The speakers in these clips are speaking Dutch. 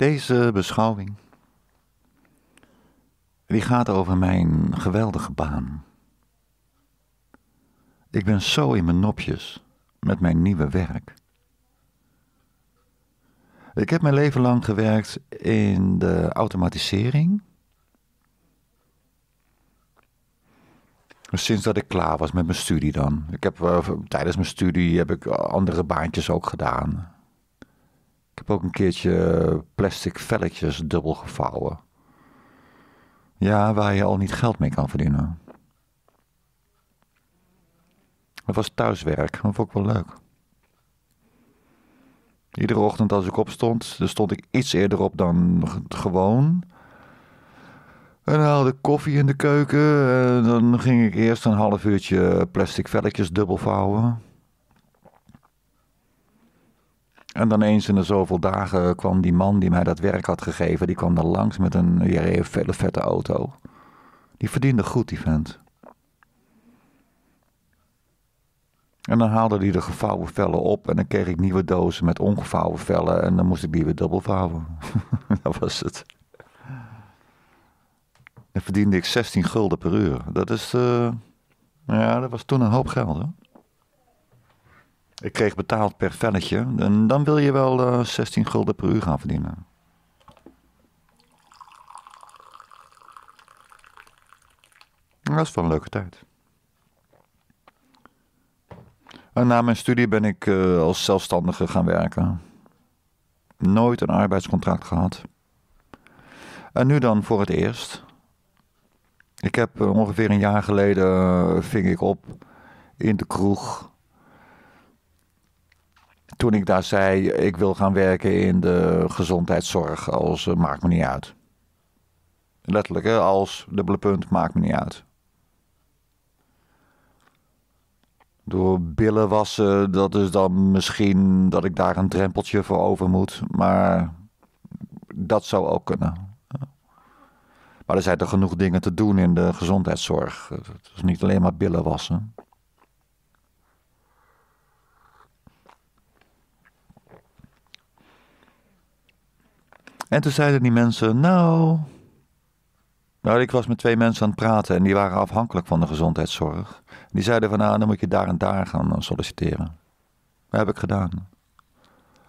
Deze beschouwing die gaat over mijn geweldige baan. Ik ben zo in mijn nopjes met mijn nieuwe werk. Ik heb mijn leven lang gewerkt in de automatisering. Sinds dat ik klaar was met mijn studie dan. Ik heb, eh, tijdens mijn studie heb ik andere baantjes ook gedaan heb ook een keertje eh, plastic velletjes dubbel gevouwen. Ja, waar je al niet geld mee kan verdienen. Dat was thuiswerk, dat vond ik wel leuk. Iedere ochtend als ik opstond, dan stond ik iets eerder op dan gewoon. En dan haalde ik koffie in de keuken. En dan ging ik eerst een half uurtje plastic velletjes dubbel vouwen. En dan eens in de zoveel dagen kwam die man die mij dat werk had gegeven, die kwam er langs met een, hele vette auto. Die verdiende goed, die vent. En dan haalde hij de gevouwen vellen op en dan kreeg ik nieuwe dozen met ongevouwen vellen en dan moest ik die weer dubbel vouwen. dat was het. Dan verdiende ik 16 gulden per uur. Dat is, eh, ja, dat was toen een hoop geld hoor. Ik kreeg betaald per velletje. En dan wil je wel uh, eh, 16 gulden per uur gaan verdienen. Dat is wel een leuke tijd. En na mijn studie ben ik eh, als zelfstandige gaan werken. Nooit een arbeidscontract gehad. En nu dan voor het eerst. Ik heb eh, ongeveer een jaar geleden ving ik op in de kroeg toen ik daar zei, ik wil gaan werken in de gezondheidszorg als eh, maakt me niet uit. Letterlijk, als dubbele punt, maakt me niet uit. Door billen wassen, dat is dan misschien dat ik daar een drempeltje voor over moet. Maar dat zou ook kunnen. Maar er zijn toch genoeg dingen te doen in de gezondheidszorg. Het is niet alleen maar billen wassen. En toen zeiden die mensen, nou... Nou, ik was met twee mensen aan het praten en die waren afhankelijk van de gezondheidszorg. Die zeiden van, nou, dan moet je daar en daar gaan eh, solliciteren. Dat heb ik gedaan.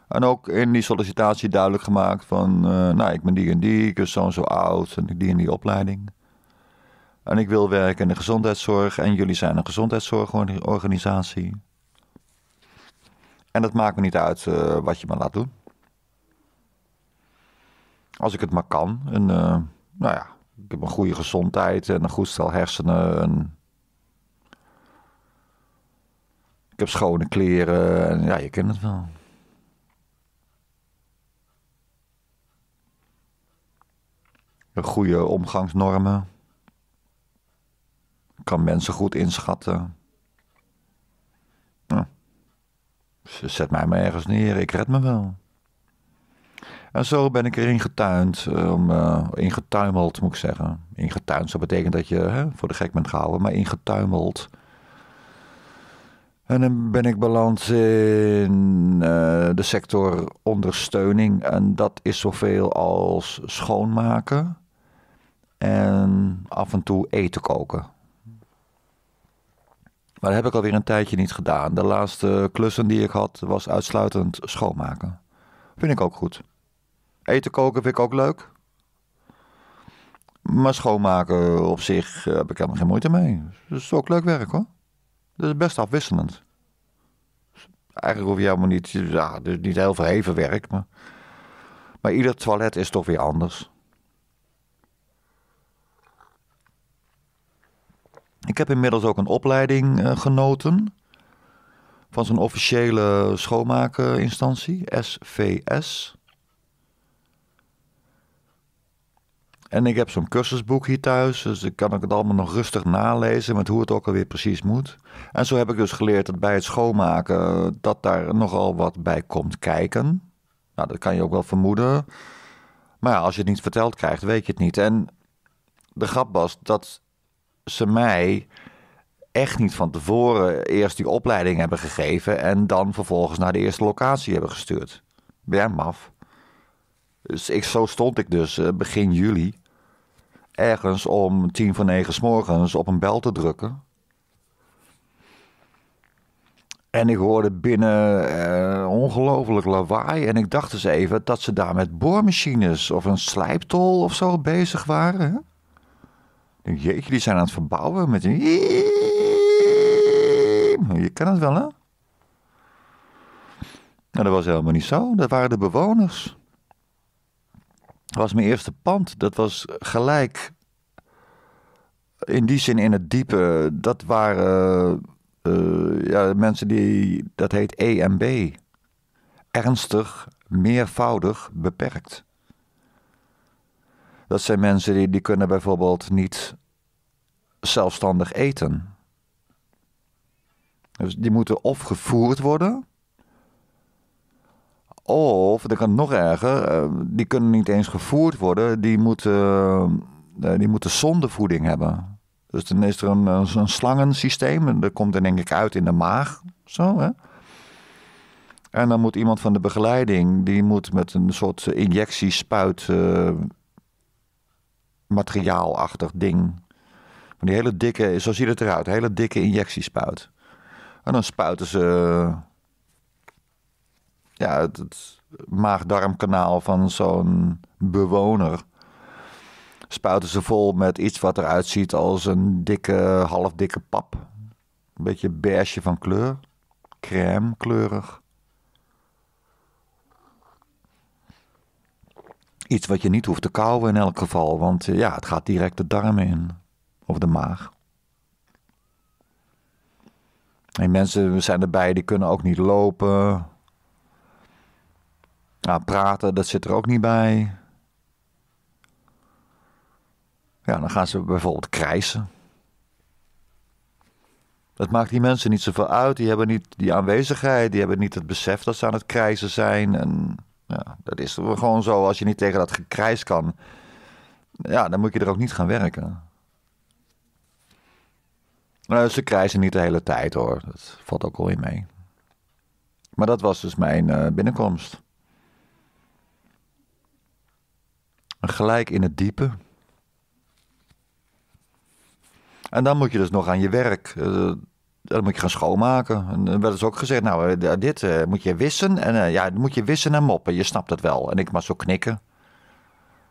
En ook in die sollicitatie duidelijk gemaakt van, eh, nou, ik ben die en die, ik ben zo en zo oud en die en die opleiding. En ik wil werken in de gezondheidszorg en jullie zijn een gezondheidszorgorganisatie. En dat maakt me niet uit eh, wat je me laat doen als ik het maar kan. En, eh, nou ja, ik heb een goede gezondheid en een goed stel hersenen. En ik heb schone kleren. En, ja, je kent het wel. goede omgangsnormen. Kan mensen goed inschatten. Nou, ze zet mij maar ergens neer, ik red me wel. En zo ben ik erin getuind, um, uh, ingetuimeld moet ik zeggen. Ingetuind, zo betekent dat je hè, voor de gek bent gehouden, maar ingetuimeld. En dan ben ik beland in eh, de sector ondersteuning. En dat is zoveel als schoonmaken en af en toe eten koken. Maar dat heb ik alweer een tijdje niet gedaan. De laatste klussen die ik had was uitsluitend schoonmaken. Vind ik ook goed. Eten koken vind ik ook leuk. Maar schoonmaken op zich eh, heb ik helemaal geen moeite mee. Dat is ook leuk werk hoor. Dat is best afwisselend. Dus eigenlijk hoef je helemaal niet, dus niet heel verheven werk. Maar, maar ieder toilet is toch weer anders. Ik heb inmiddels ook een opleiding eh, genoten. Van zo'n officiële schoonmakeninstantie, SVS. En ik heb zo'n cursusboek hier thuis, dus dan kan ik het allemaal nog rustig nalezen met hoe het ook alweer precies moet. En zo heb ik dus geleerd dat bij het schoonmaken eh, dat daar nogal wat bij komt kijken. Nou, dat kan je ook wel vermoeden. Maar ja, als je het niet verteld krijgt, weet je het niet. En de grap was dat ze mij echt niet van tevoren eerst die opleiding hebben gegeven en dan vervolgens naar de eerste locatie hebben gestuurd. Ben maf? Dus ik, zo stond ik dus eh, begin juli ergens om tien voor negen s morgens op een bel te drukken. En ik hoorde binnen eh, ongelooflijk lawaai. En ik dacht eens dus even dat ze daar met boormachines of een slijptol of zo bezig waren. Denk, jeetje, die zijn aan het verbouwen met een... Je kan het wel, hè? Nou, dat was helemaal niet zo. Dat waren de bewoners was mijn eerste pand. Dat was gelijk in die zin in het diepe. Dat waren eh, ja, mensen die, dat heet EMB. Ernstig, meervoudig, beperkt. Dat zijn mensen die, die kunnen bijvoorbeeld niet zelfstandig eten. Dus die moeten of gevoerd worden of, dat kan nog erger, eh, die kunnen niet eens gevoerd worden. Die moeten, eh, eh, die moeten zondevoeding hebben. Dus dan is er een, een slangensysteem. En dat komt er denk ik uit in de maag. Zo, hè? En dan moet iemand van de begeleiding, die moet met een soort injectiespuit uh, materiaalachtig ding. Maar die hele dikke, zo ziet het eruit, hele dikke injectiespuit. En dan spuiten ze ja, het, het maag-darmkanaal van zo'n bewoner spuiten ze vol met iets wat eruit ziet als een dikke, half dikke pap. Een beetje beige van kleur. Crème kleurig. Iets wat je niet hoeft te kauwen in elk geval, want eh, ja, het gaat direct de darmen in. Of de maag. En mensen zijn erbij, die kunnen ook niet lopen. Nou, praten, dat zit er ook niet bij. Ja, dan gaan ze bijvoorbeeld krijsen. Dat maakt die mensen niet zoveel uit. Die hebben niet die aanwezigheid. Die hebben niet het besef dat ze aan het krijsen zijn. En ja, dat is gewoon zo. Als je niet tegen dat gekrijs kan, ja, dan moet je er ook niet gaan werken. Nou, ze krijsen niet de hele tijd hoor. Dat valt ook al in mee. Maar dat was dus mijn eh, binnenkomst. gelijk in het diepe. En dan moet je dus nog aan je werk. Eh, dan moet je gaan schoonmaken. En dan eh, werd dus ook gezegd, nou, eh, dit moet je wissen. En ja, moet je wissen en moppen. Je snapt het wel. En ik maar zo knikken.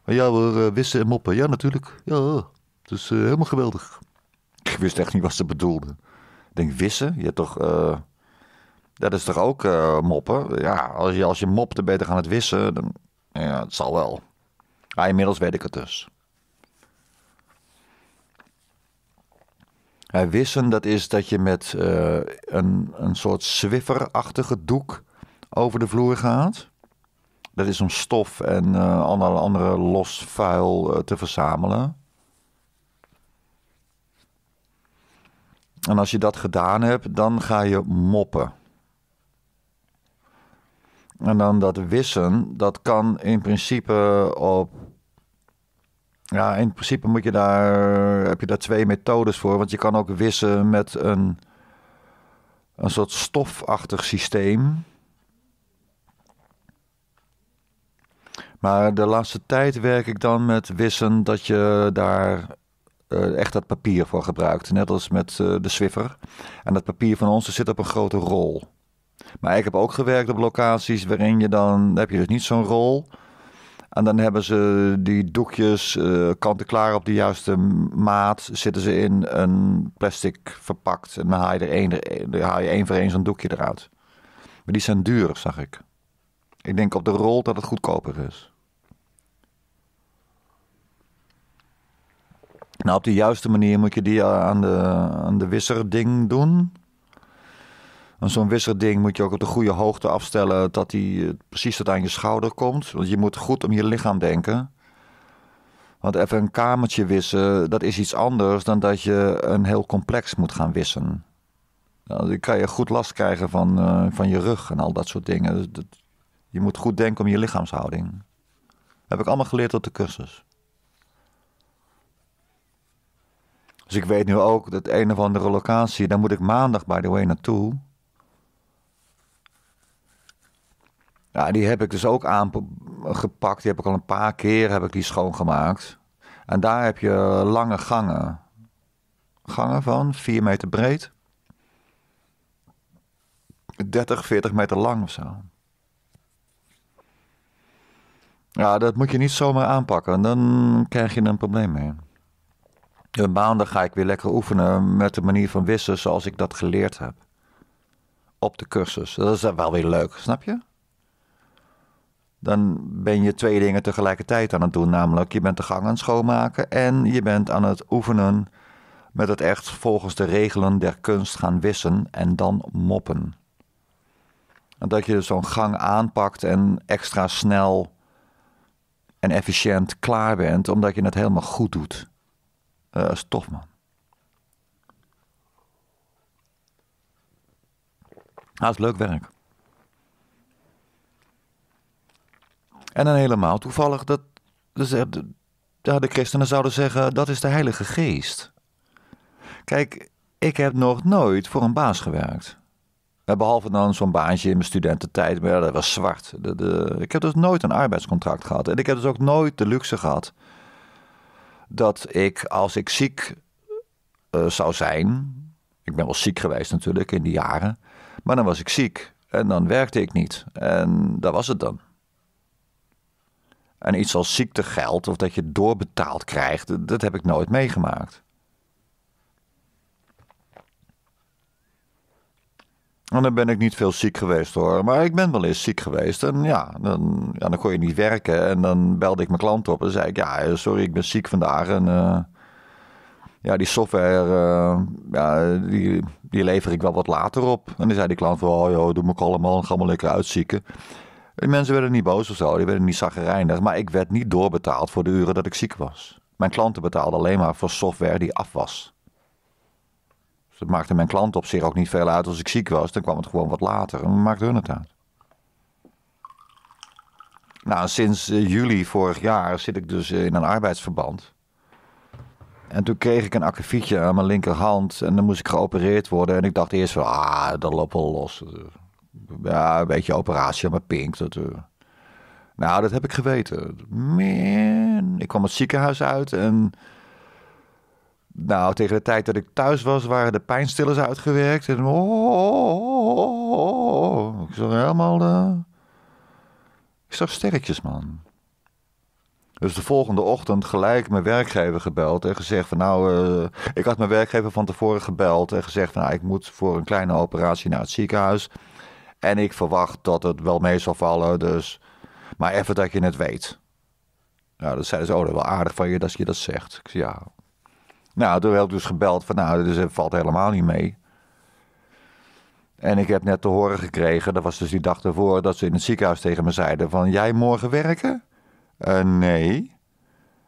Ja hoor, wissen en moppen. Ja, natuurlijk. Ja, het is helemaal geweldig. Ik wist echt niet wat ze bedoelden. Ik denk, wissen? Je hebt toch... dat is toch ook moppen? Ja, als je, als je mopt, dan ben gaan het wissen. Dan, ja, het zal wel. Ah, inmiddels weet ik het dus. Hij wissen, dat is dat je met eh, een, een soort zwifferachtige doek over de vloer gaat. Dat is om stof en uh, eh, andere, andere los vuil eh, te verzamelen. En als je dat gedaan hebt, dan ga je moppen. En dan dat wissen, dat kan in principe op ja, in principe moet je daar, heb je daar twee methodes voor. Want je kan ook wissen met een, een soort stofachtig systeem. Maar de laatste tijd werk ik dan met wissen dat je daar eh, echt dat papier voor gebruikt. Net als met eh, de Swiffer. En dat papier van ons zit op een grote rol. Maar ik heb ook gewerkt op locaties waarin je dan. heb je dus niet zo'n rol. En dan hebben ze die doekjes uh, kant-en-klaar op de juiste maat. Zitten ze in een plastic verpakt. En dan haal je er één, één voor één zo'n doekje eruit. Maar die zijn duur, zag ik. Ik denk op de rol dat het goedkoper is. Nou, op de juiste manier moet je die aan de, aan de wisserding doen. En zo'n ding moet je ook op de goede hoogte afstellen dat hij eh, precies tot aan je schouder komt. Want je moet goed om je lichaam denken. Want even een kamertje wissen, dat is iets anders dan dat je een heel complex moet gaan wissen. Nou, dan kan je goed last krijgen van, eh, van je rug en al dat soort dingen. Dus dat, je moet goed denken om je lichaamshouding. heb ik allemaal geleerd op de cursus. Dus ik weet nu ook dat een of andere locatie, daar moet ik maandag, by the way, naartoe. Ja, die heb ik dus ook aangepakt. Die heb ik al een paar keer heb ik die schoongemaakt. En daar heb je lange gangen. Gangen van 4 meter breed. 30, 40 meter lang of zo. Ja, dat moet je niet zomaar aanpakken. Dan krijg je een probleem mee. Een maandag ga ik weer lekker oefenen met de manier van wissen zoals ik dat geleerd heb. Op de cursus. Dat is wel weer leuk, snap je? dan ben je twee dingen tegelijkertijd aan het doen. Namelijk, je bent de gang aan het schoonmaken en je bent aan het oefenen met het echt volgens de regelen der kunst gaan wissen en dan moppen. En dat je dus zo'n gang aanpakt en extra snel en efficiënt klaar bent, omdat je het helemaal goed doet. Eh, dat is tof, man. Dat ah, is leuk werk. En dan helemaal toevallig dat dus, de, de christenen zouden zeggen: dat is de Heilige Geest. Kijk, ik heb nog nooit voor een baas gewerkt. Behalve dan zo'n baantje in mijn studententijd, maar dat was zwart. De, ik heb dus nooit een arbeidscontract gehad. En ik heb dus ook nooit de luxe gehad dat ik, als ik ziek eh, zou zijn. Ik ben wel ziek geweest natuurlijk in die jaren. Maar dan was ik ziek en dan werkte ik niet. En dat was het dan. En iets als ziektegeld of dat je doorbetaald krijgt, dat heb ik nooit meegemaakt. En dan ben ik niet veel ziek geweest hoor. Maar ik ben wel eens ziek geweest. En ja, dan, ja, dan kon je niet werken. En dan belde ik mijn klant op en zei ik: Ja, eh, sorry, ik ben ziek vandaag. En eh, ja, die software, eh, ja, die, die lever ik wel wat later op. En dan zei die klant: van, Oh joh, doe me allemaal ga maar lekker uitzieken. Die mensen werden niet boos of zo, die werden niet zagrijnig, maar ik werd niet doorbetaald voor de uren dat ik ziek was. Mijn klanten betaalden alleen maar voor software die af was. Dus dat maakte mijn klanten op zich ook niet veel uit als ik ziek was, dan kwam het gewoon wat later en maakte hun het uit. Nou, sinds eh, juli vorig jaar zit ik dus eh, in een arbeidsverband. En toen kreeg ik een akkefietje aan mijn linkerhand en dan moest ik geopereerd worden. En ik dacht eerst van, ah, dat loopt wel los. Ja, een beetje operatie, mijn pink. Dat, eh. Nou, dat heb ik geweten. Man. Ik kwam het ziekenhuis uit en... Nou, tegen de tijd dat ik thuis was, waren de pijnstillers uitgewerkt. En oh, oh, oh, oh Ik zag helemaal... de eh, Ik zag sterretjes, man. Dus de volgende ochtend gelijk mijn werkgever gebeld en gezegd van nou, eh, ik had mijn werkgever van tevoren gebeld en gezegd van nou, ik moet voor een kleine operatie naar het ziekenhuis. En ik verwacht dat het wel mee zal vallen. Dus... Maar even dat je het weet. Nou, dat zeiden ze, oh, wel aardig van je dat je dat zegt. Ik zei, ja. Nou, toen heb ik dus gebeld van, nou, dus het valt helemaal niet mee. En ik heb net te horen gekregen, dat was dus die dag ervoor, dat ze in het ziekenhuis tegen me zeiden van, jij morgen werken? Eh, nee.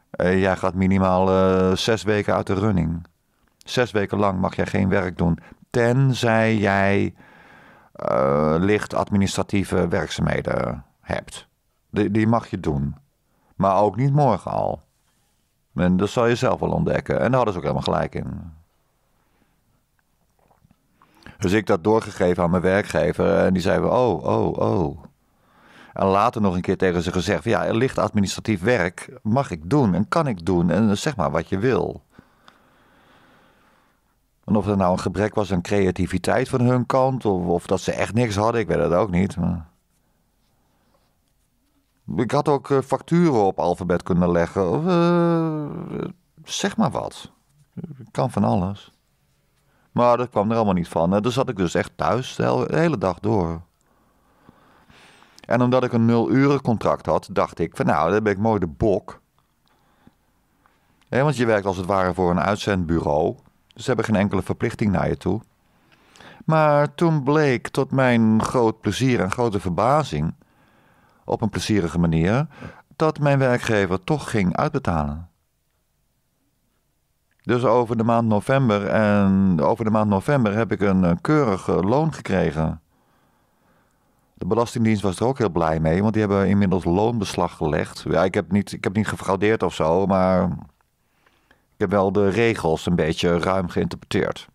Eh, jij gaat minimaal eh, zes weken uit de running. Zes weken lang mag jij geen werk doen. Tenzij jij eh, licht administratieve werkzaamheden hebt. Die, die mag je doen. Maar ook niet morgen al. En dat zal je zelf wel ontdekken. En daar hadden ze ook helemaal gelijk in. Dus ik dat doorgegeven aan mijn werkgever. En die zei: Oh, oh, oh. En later nog een keer tegen ze gezegd: Ja, licht administratief werk mag ik doen en kan ik doen. En zeg maar wat je wil. En of er nou een gebrek was aan creativiteit van hun kant, of, of dat ze echt niks hadden, ik weet het ook niet. Maar... Ik had ook eh, facturen op alfabet kunnen leggen. Of, eh, zeg maar wat. Ik kan van alles. Maar dat kwam er allemaal niet van. Dus zat ik dus echt thuis de hele dag door. En omdat ik een nul-uren contract had, dacht ik van nou, dan ben ik mooi de bok. want je werkt als het ware voor een uitzendbureau. Ze hebben geen enkele verplichting naar je toe. Maar toen bleek tot mijn groot plezier en grote verbazing, op een plezierige manier, dat mijn werkgever toch ging uitbetalen. Dus over de maand november en over de maand november heb ik een eh, keurig loon gekregen. De Belastingdienst was er ook heel blij mee, want die hebben inmiddels loonbeslag gelegd. Ja, ik heb niet, ik heb niet gefraudeerd of zo, maar wel de regels een beetje ruim geïnterpreteerd.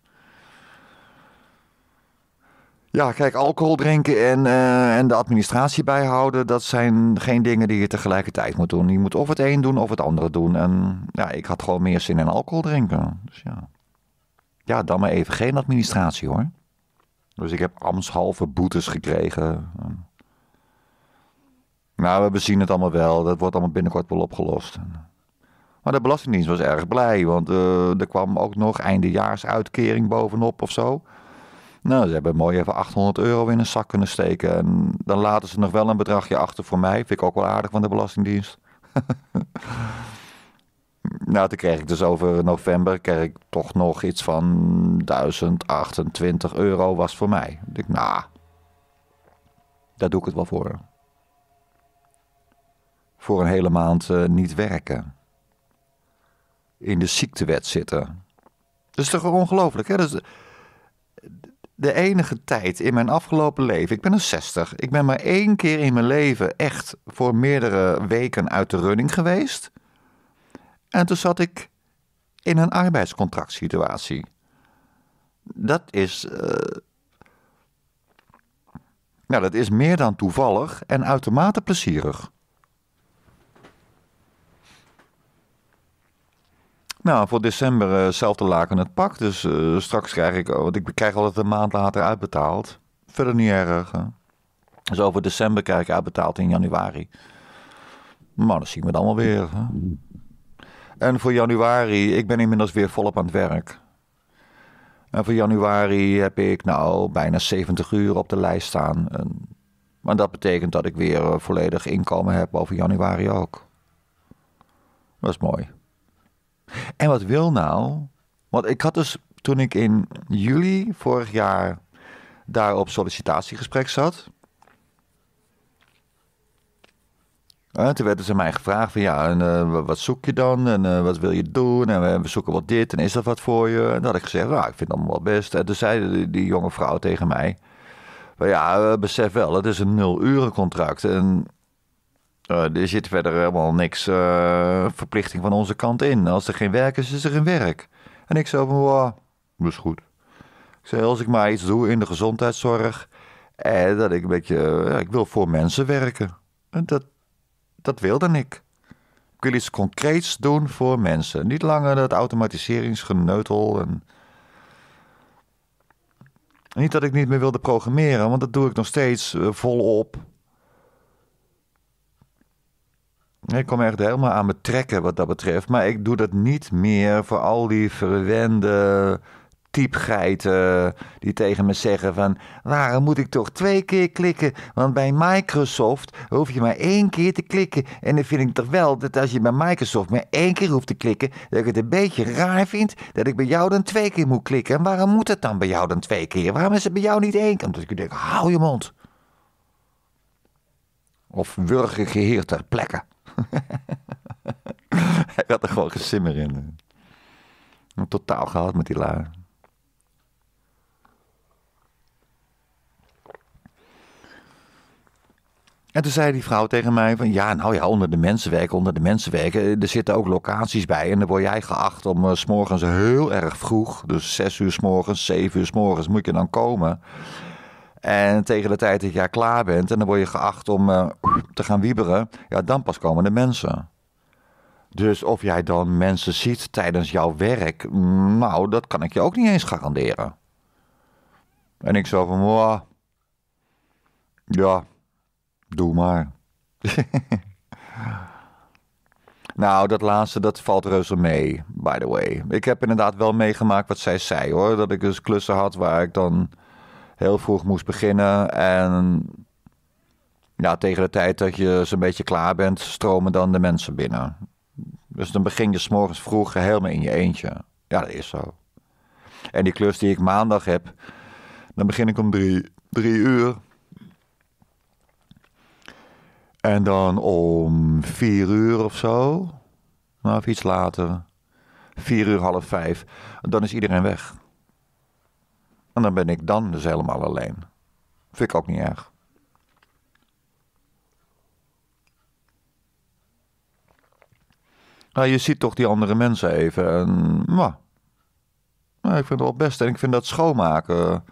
Ja, kijk, alcohol drinken en, eh, en de administratie bijhouden, dat zijn geen dingen die je tegelijkertijd moet doen. Je moet of het een doen of het andere doen. En ja, ik had gewoon meer zin in alcohol drinken. Dus ja. Ja, dan maar even geen administratie hoor. Dus ik heb ambtshalve boetes gekregen. Nou, we zien het allemaal wel. Dat wordt allemaal binnenkort wel opgelost. Maar de Belastingdienst was erg blij, want eh, er kwam ook nog eindejaarsuitkering bovenop of zo. Nou, ze hebben mooi even 800 euro in een zak kunnen steken. En dan laten ze nog wel een bedragje achter voor mij. Vind ik ook wel aardig van de Belastingdienst. nou, toen kreeg ik dus over november kreeg ik toch nog iets van 1028 euro was voor mij. Ik dacht, nou, daar doe ik het wel voor. Voor een hele maand eh, niet werken in de ziektewet zitten. Dat is toch ongelooflijk, hè? Dat is de enige tijd in mijn afgelopen leven, ik ben een 60, ik ben maar één keer in mijn leven echt voor meerdere weken uit de running geweest. En toen zat ik in een arbeidscontractsituatie. Dat is. Eh, nou, dat is meer dan toevallig en uitermate plezierig. Nou, voor december te eh, laken het pak. Dus eh, straks krijg ik, oh, want ik krijg altijd een maand later uitbetaald. Verder niet erg. Dus over december krijg ik uitbetaald in januari. Maar dan zien we het allemaal weer. Hè. En voor januari, ik ben inmiddels weer volop aan het werk. En voor januari heb ik nou bijna 70 uur op de lijst staan. En, maar dat betekent dat ik weer eh, volledig inkomen heb over januari ook. Dat is mooi. En wat wil nou? Want ik had dus toen ik in juli vorig jaar daar op sollicitatiegesprek zat. En eh, toen werden ze mij gevraagd van ja, en, eh, wat zoek je dan en eh, wat wil je doen en we zoeken wat dit en is dat wat voor je? En dan had ik gezegd, nou, ik vind het allemaal wel best. En toen zei die, jonge vrouw tegen mij, ja, besef wel, het is een nul uren contract en eh, er zit verder helemaal niks eh, verplichting van onze kant in. Als er geen werk is, is er geen werk. En ik zei, wow, dat is goed. Ik zei, als ik maar iets doe in de gezondheidszorg... Eh, dat ik een beetje... ik wil voor mensen werken. En dat, dat wilde ik. Ik wil iets concreets doen voor mensen. Niet langer dat automatiseringsgeneutel en... Niet dat ik niet meer wilde programmeren, want dat doe ik nog steeds volop. Ik kom echt helemaal aan me trekken wat dat betreft. Maar ik doe dat niet meer voor al die verwende typgeiten die tegen me zeggen van... waarom moet ik toch twee keer klikken? Want bij Microsoft hoef je maar één keer te klikken. En dan vind ik toch wel dat als je bij Microsoft maar één keer hoeft te klikken... dat ik het een beetje raar vind dat ik bij jou dan twee keer moet klikken. En waarom moet het dan bij jou dan twee keer? Waarom is het bij jou niet één keer? Omdat ik denk, hou je mond. Of wurgen geheer ter plekken? Hij had er gewoon gesimmer in. Totaal gehad met die la. En toen zei die vrouw tegen mij van ja, nou ja, onder de mensen werken, onder de mensen werken. Eh, er zitten ook locaties bij en dan word jij geacht om eh, s morgens heel erg vroeg, dus zes uur s morgens, zeven uur s morgens, moet je dan komen. En tegen de tijd dat jij klaar bent en dan word je geacht om eh, te gaan wieberen, ja, dan pas komen de mensen. Dus of jij dan mensen ziet tijdens jouw werk, mm, nou, dat kan ik je ook niet eens garanderen. En ik zo van, ja, doe maar. nou, dat laatste, dat valt reuze mee, by the way. Ik heb inderdaad wel meegemaakt wat zij zei, hoor. Dat ik dus klussen had waar ik dan heel vroeg moest beginnen. En ja, tegen de tijd dat je zo'n beetje klaar bent, stromen dan de mensen binnen. Dus dan begin je s'morgens vroeg helemaal in je eentje. Ja, dat is zo. En die klus die ik maandag heb, dan begin ik om drie, drie uur. En dan om vier uur of zo, Nog of iets later, vier uur, half vijf, dan is iedereen weg. En dan ben ik dan dus helemaal alleen. Vind ik ook niet erg. Nou, je ziet toch die andere mensen even. En, maar, nou, ik vind het wel best. En ik vind dat schoonmaken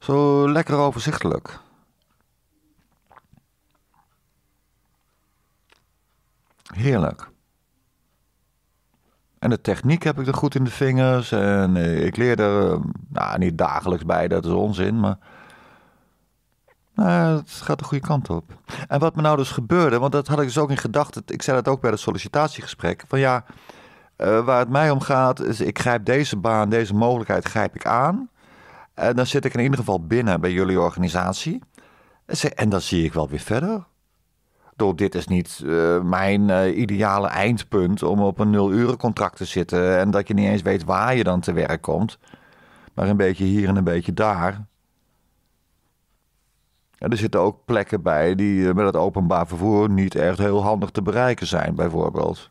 zo lekker overzichtelijk. Heerlijk. En de techniek heb ik er goed in de vingers. En eh, ik leer er eh, nou, niet dagelijks bij, dat is onzin. Maar nou, het gaat de goede kant op. En wat me nou dus gebeurde, want dat had ik dus ook in gedachten. Ik zei dat ook bij het sollicitatiegesprek. Van ja, eh, waar het mij om gaat is, ik grijp deze baan, deze mogelijkheid grijp ik aan. En dan zit ik in ieder geval binnen bij jullie organisatie. En dan zie ik wel weer verder dit is niet eh, mijn eh, ideale eindpunt om op een nul-uren contract te zitten. En dat je niet eens weet waar je dan te werk komt. Maar een beetje hier en een beetje daar. En er zitten ook plekken bij die eh, met het openbaar vervoer niet echt heel handig te bereiken zijn, bijvoorbeeld.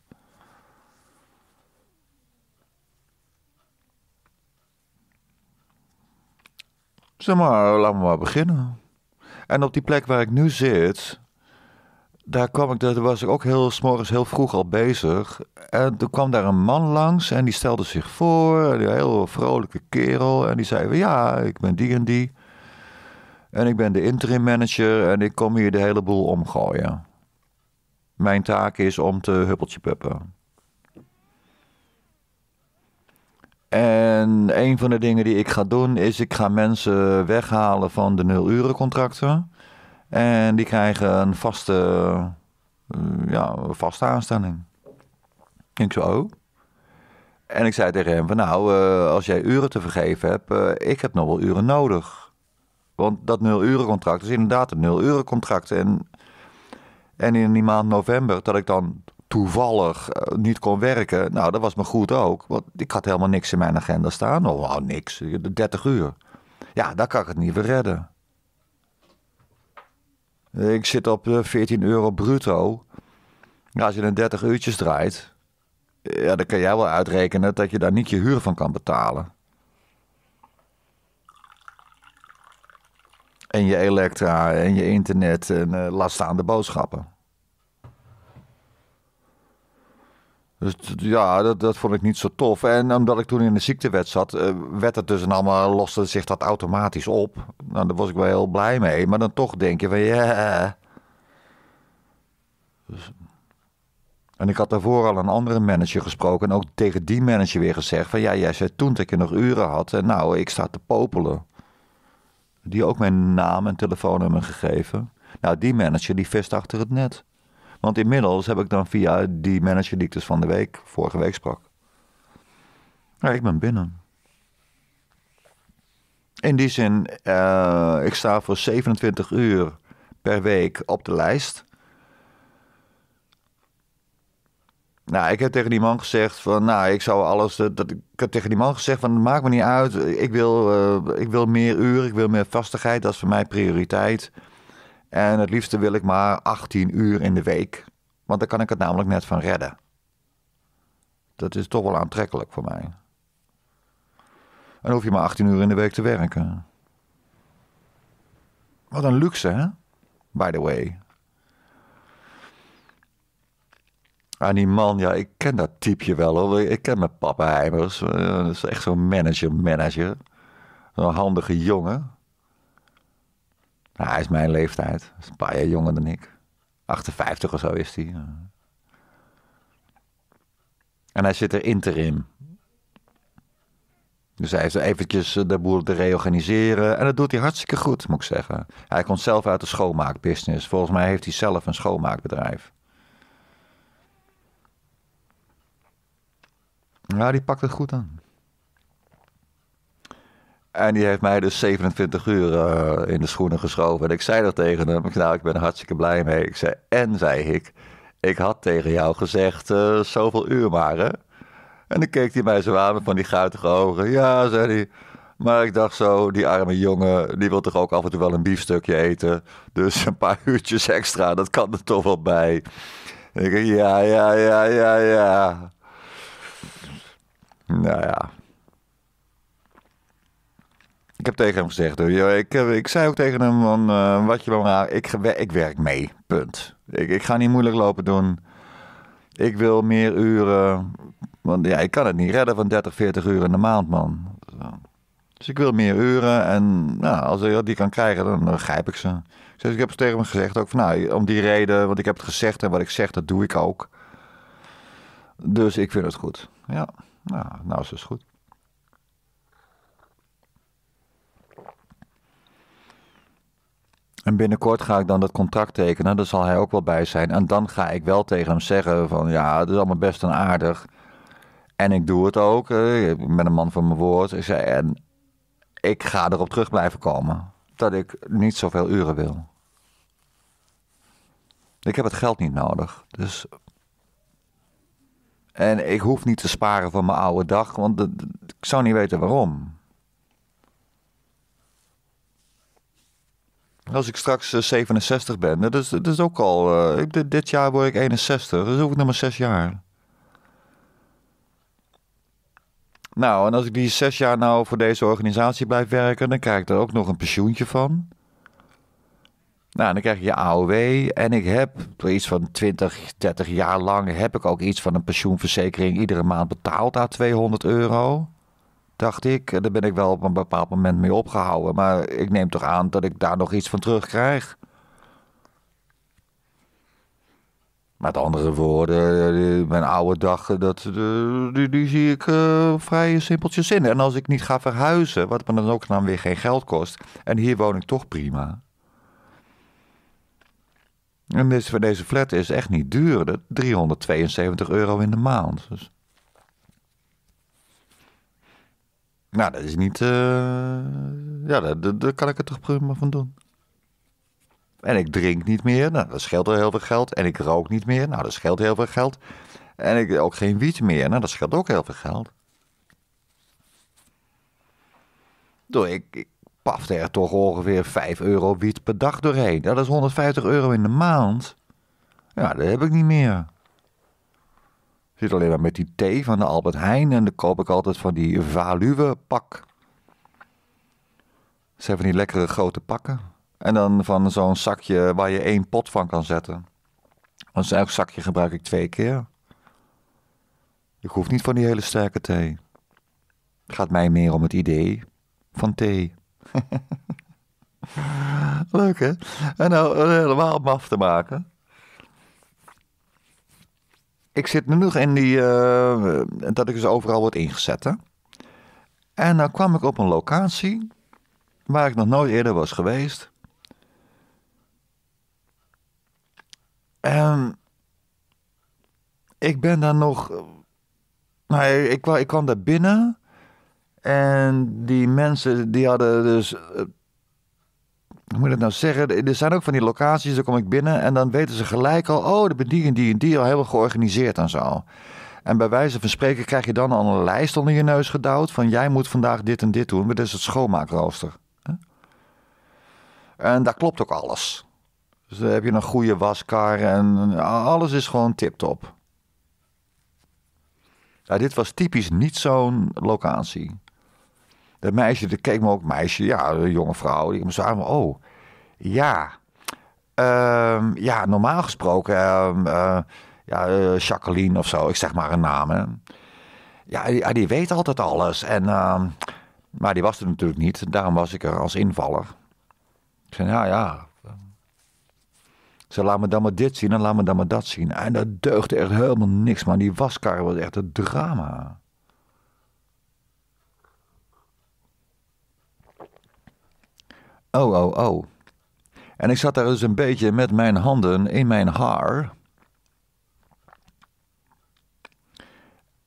Zeg maar, laten we maar beginnen. En op die plek waar ik nu zit, daar kwam ik, daar was ik ook heel s'morgens heel vroeg al bezig. En toen kwam daar een man langs en die stelde zich voor. Een heel vrolijke kerel. En die zei, ja, ik ben die en die. En ik ben de interim manager en ik kom hier de hele boel omgooien. Mijn taak is om te huppeltje puppen. En een van de dingen die ik ga doen is ik ga mensen weghalen van de nulurencontracten. En die krijgen een vaste, eh, ja, vaste aanstelling. Ik zo, oh. En ik zei tegen hem van nou, eh, als jij uren te vergeven hebt, uh, ik heb nog wel uren nodig. Want dat nul-uren contract is inderdaad een nul-uren contract. En, en in die maand november, dat ik dan toevallig niet kon werken, nou dat was me goed ook. Want ik had helemaal niks in mijn agenda staan. Oh, niks. niks, 30 uur. Ja, daar kan ik het niet weer redden. Ik zit op 14 eh, euro bruto. als je dan 30 uurtjes draait, ja, dan kan jij wel uitrekenen dat je daar niet je huur van kan betalen. En je elektra en je internet en uh, eh, last aan de boodschappen. Dus ja, dat, dat vond ik niet zo tof. En omdat ik toen in de ziektewet zat, eh, werd het dus en allemaal loste zich dat automatisch op. Nou, daar was ik wel heel blij mee. Maar dan toch denk je van ja. Dus- en ik had daarvoor al een andere manager gesproken. En ook tegen die manager weer gezegd: van ja, jij zei toen dat je nog uren had. En nou, ik sta te popelen. Die ook mijn naam en telefoonnummer gegeven. Nou, die manager die vest achter het net. Want inmiddels heb ik dan via die manager die ik dus van de week, vorige week sprak. Ja, ik ben binnen. In die zin, eh, ik sta voor 27 uur per week op de lijst. Nou, ik heb tegen die man gezegd van, nou, ik zou alles, dat, ik heb tegen die man gezegd van, maakt me niet uit, ik wil, eh, ik wil meer uren, ik wil meer vastigheid, dat is voor mij prioriteit. En het liefste wil ik maar 18 uur in de week, want dan kan ik het namelijk net van redden. Dat is toch wel aantrekkelijk voor mij. En hoef je maar 18 uur in de week te werken. Wat een luxe, hè? By the way. En ah, die man, ja, ik ken dat typeje wel hoor. Ik ken mijn papa Heimers. Eh, dat is echt zo'n manager-manager. Zo'n handige jongen. Nou, hij is mijn leeftijd. een paar jaar jonger dan ik. 58 of zo is hij. En hij zit er interim. Dus hij heeft eventjes eh, de boel te reorganiseren. En dat doet hij hartstikke goed, moet ik zeggen. Hij komt zelf uit de schoonmaakbusiness. Volgens mij heeft hij zelf een schoonmaakbedrijf. Ja, die pakt het goed aan. En die heeft mij dus 27 uur eh, in de schoenen geschoven. En ik zei dat tegen hem. Ik, nou, ik ben er hartstikke blij mee. Ik zei, en zei ik, ik had tegen jou gezegd eh, zoveel uur maar, hè? En dan keek hij mij zo aan met van die guitige ogen. Ja, zei hij. Maar ik dacht zo, die arme jongen, die wil toch ook af en toe wel een biefstukje eten. Dus een paar uurtjes extra, dat kan er toch wel bij. ik ja, ja, ja, ja, ja. Nou ja, ik heb tegen hem gezegd, ik, eh, ik zei ook tegen hem, van, eh, wat je wil, nou, ik, ik werk mee, punt. Ik, ik ga niet moeilijk lopen doen. Ik wil meer uren, want ja, ik kan het niet redden van 30, 40 uur in de maand, man. Dus ik wil meer uren en nou, als ik die kan krijgen, dan, begrijp grijp ik ze. Dus ik heb tegen hem gezegd ook van, nou, om die reden, want ik heb het gezegd en wat ik zeg, dat doe ik ook. Dus ik vind het goed. Ja, nou, nou is het goed. En binnenkort ga ik dan dat contract tekenen, daar zal hij ook wel bij zijn. En dan ga ik wel tegen hem zeggen van ja, het is allemaal best en aardig. En ik doe het ook, ik eh, ben een man van mijn woord. Ik en ik ga erop terug blijven komen, dat ik niet zoveel uren wil. Ik heb het geld niet nodig, dus... En ik hoef niet te sparen voor mijn oude dag, want ik zou niet weten waarom. Als ik straks 67 eh, ben, dat is, dat is ook al. Eh, dit jaar word ik 61, dus hoef ik nog maar 6 jaar. Nou, en als ik die 6 jaar nou voor deze organisatie blijf werken, dan krijg ik er ook nog een pensioentje van. Nou, dan krijg je je AOW. En ik heb iets van 20, 30 jaar lang heb ik ook iets van een pensioenverzekering iedere maand betaald aan 200 euro dacht ik. Eh, daar ben ik wel op een bepaald moment mee opgehouden. Maar ik neem toch aan dat ik daar nog iets van terugkrijg. Met andere woorden, eh, mijn oude dag, eh, dat, die, zie ik vrij simpeltjes in. En als ik niet ga verhuizen, wat me dan ook dan weer geen geld kost. En hier woon ik toch prima. En deze, deze flat is echt niet duur. 372 euro in de maand. Dus. Nou, dat is niet. Eh, ja, daar, kan ik het toch prima van doen. En ik drink niet meer, nou, dat scheelt al heel veel geld. En ik rook niet meer, nou, dat scheelt heel veel geld. En ik ook geen wiet meer, nou, dat scheelt ook heel veel geld. Door, ik, ik pafte er toch ongeveer 5 euro wiet per dag doorheen. Nou, dat is 150 euro in de maand. Ja, dat heb ik niet meer zit alleen maar met die thee van de Albert Heijn. En dan koop ik altijd van die value pak. Ze hebben die lekkere grote pakken. En dan van zo'n zakje waar je één pot van kan zetten. Want zo'n zakje gebruik ik twee keer. Ik hoef niet van die hele sterke thee. Het gaat mij meer om het idee van thee. Leuk hè? En nou helemaal maf te maken ik zit nu nog in die, uh, dat ik dus overal word ingezet. Hè? En dan kwam ik op een locatie waar ik nog nooit eerder was geweest. En ik ben daar nog. Nou, ik, ik kwam daar binnen. En die mensen die hadden dus eh, hoe moet ik nou zeggen? Er zijn ook van die locaties, dan kom ik binnen en dan weten ze gelijk al, oh, de ben die en die en die al helemaal georganiseerd en zo. En bij wijze van spreken krijg je dan al een lijst onder je neus gedouwd van jij moet vandaag dit en dit doen, maar dat is het schoonmaakrooster. En daar klopt ook alles. Dus dan heb je een goede waskar en alles is gewoon tip-top. dit was typisch niet zo'n locatie. Dat meisje, dat keek me ook, meisje, ja, een jonge vrouw. Die me zo oh, ja. Ehm, ja, normaal gesproken, ehm, eh, ja, eh, Jacqueline of zo, ik zeg maar een naam. Ja, die, ah, die, weet altijd alles. En, ehm, maar die was er natuurlijk niet, daarom was ik er als invaller. Ik zei, ja, nou ja. Ze laat me dan maar dit zien en laat me dan maar dat zien. En dat deugde echt helemaal niks, maar die waskar was echt een drama. Oh, oh, oh. En ik zat daar dus een beetje met mijn handen in mijn haar.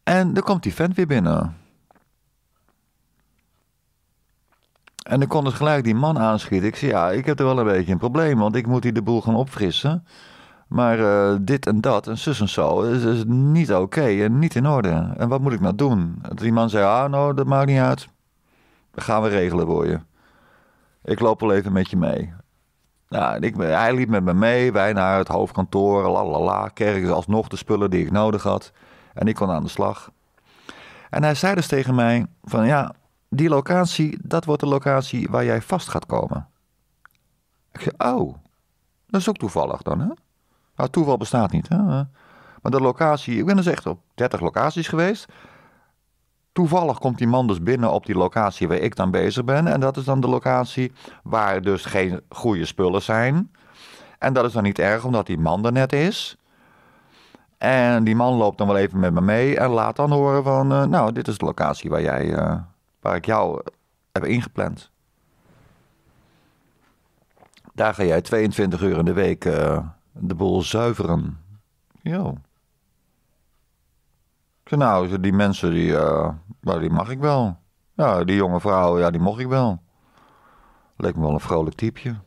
En dan komt die vent weer binnen. En dan kon dus gelijk die man aanschieten. Ik zei, ja, ik heb er wel een beetje een probleem, want ik moet hier de boel gaan opfrissen. Maar eh, dit en dat en zus en zo is, niet oké en niet in orde. En wat moet ik nou doen? Die man zei, ah, nou, dat maakt niet uit. Dat gaan we regelen voor je. Ik loop al even met je mee. Nou, ik, hij liep met me mee, wij naar het hoofdkantoor, lalala, alsnog de spullen die ik nodig had. En ik kon aan de slag. En hij zei dus tegen mij van ja, die locatie, dat wordt de locatie waar jij vast gaat komen. Ik zei, oh, dat is ook toevallig dan hè? Nou, toeval bestaat niet hè? Maar de locatie, ik ben dus echt op 30 locaties geweest. Toevallig komt die man dus binnen op die locatie waar ik dan bezig ben. En dat is dan de locatie waar dus geen goede spullen zijn. En dat is dan niet erg, omdat die man er net is. En die man loopt dan wel even met me mee en laat dan horen van... Eh, nou, dit is de locatie waar, jij, eh, waar ik jou eh, heb ingepland. Daar ga jij 22 uur in de week de boel zuiveren. Yo nou, die mensen, die, uh, die mag ik wel. Ja, die jonge vrouw, ja, die mocht ik wel. Leek me wel een vrolijk typeje.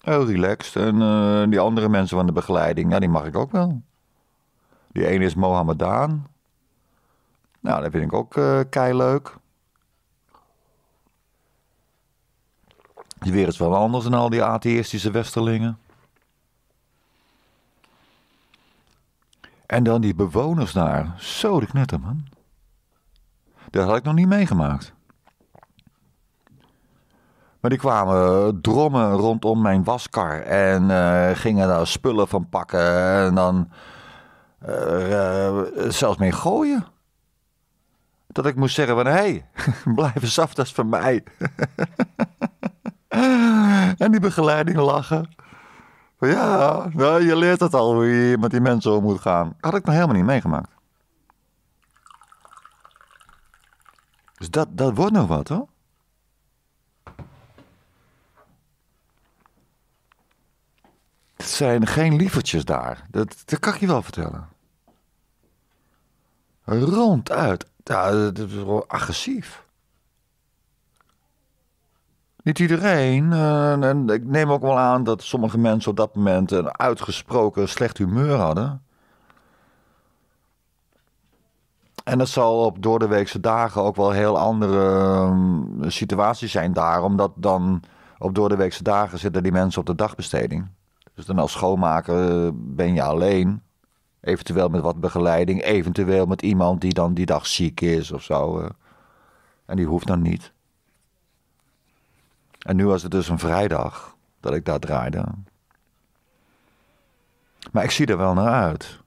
Heel relaxed. En eh, die andere mensen van de begeleiding, ja, die mag ik ook wel. Die ene is Mohammedaan. Nou, dat vind ik ook uh, kei leuk. Die weer is wel anders dan al die atheïstische westerlingen. En dan die bewoners daar. Zo de knetter, man. Dat had ik nog niet meegemaakt. Maar die kwamen drommen rondom mijn waskar en eh, gingen daar spullen van pakken en dan eh, eh, zelfs mee gooien. Dat ik moest zeggen van, hé, hey, blijf eens af, dat is van mij. en die begeleiding lachen. Ja, nou, je leert het al hoe je met die mensen om moet gaan. Had ik nog helemaal niet meegemaakt. Dus dat, dat wordt nog wat, hoor. Het zijn geen lievertjes daar. Dat, dat kan ik je wel vertellen. Ronduit. Ja, dat is wel agressief. Niet iedereen. Eh, en ik neem ook wel aan dat sommige mensen op dat moment een uitgesproken slecht humeur hadden. En dat zal op doordeweekse dagen ook wel heel andere um, situaties zijn daar. Omdat dan op doordeweekse dagen zitten die mensen op de dagbesteding. Dus dan als schoonmaker eh, ben je alleen. Eventueel met wat begeleiding. Eventueel met iemand die dan die dag ziek is of zo. Eh. En die hoeft dan niet. En nu was het dus een vrijdag dat ik daar draaide. Maar ik zie er wel naar uit.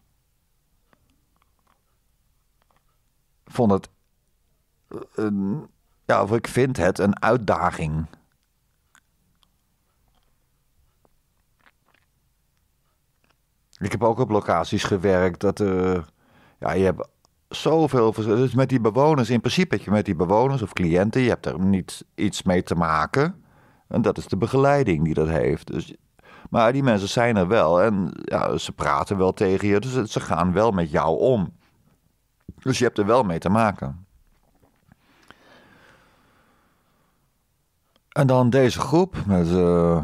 Vond het. Eh, een, ja, of ik vind het een uitdaging. Ik heb ook op locaties gewerkt dat eh, ja, je hebt zoveel Dus met die bewoners, in principe heb je met die bewoners of cliënten, je hebt er niet iets mee te maken. En dat is de begeleiding die dat heeft. Dus, maar die mensen zijn er wel en ja, ze praten wel tegen je, dus ze gaan wel met jou om. Dus je hebt er wel mee te maken. En dan deze groep. Met, het eh,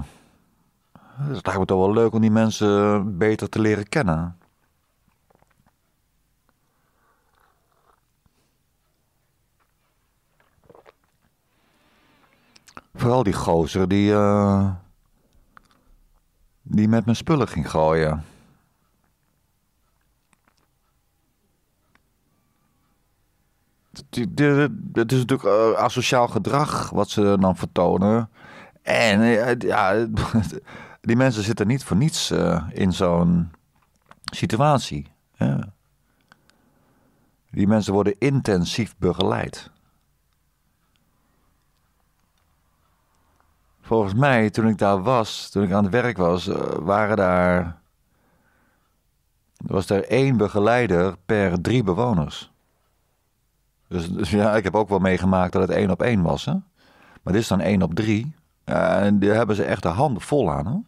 lijkt me toch wel leuk om die mensen beter te leren kennen. Vooral die gozer die, eh, die met mijn spullen ging gooien. Het is natuurlijk eh, asociaal gedrag wat ze dan vertonen. En eh, ja, die mensen zitten niet voor niets in zo'n situatie. Die mensen worden intensief begeleid. volgens mij, toen ik daar was, toen ik aan het werk was, eh, waren daar. was er één begeleider per drie bewoners. Dus, dus, ja, ik heb ook wel meegemaakt dat het één op één was. Hè? Maar dit is dan één op drie. En daar hebben ze echt de handen vol aan.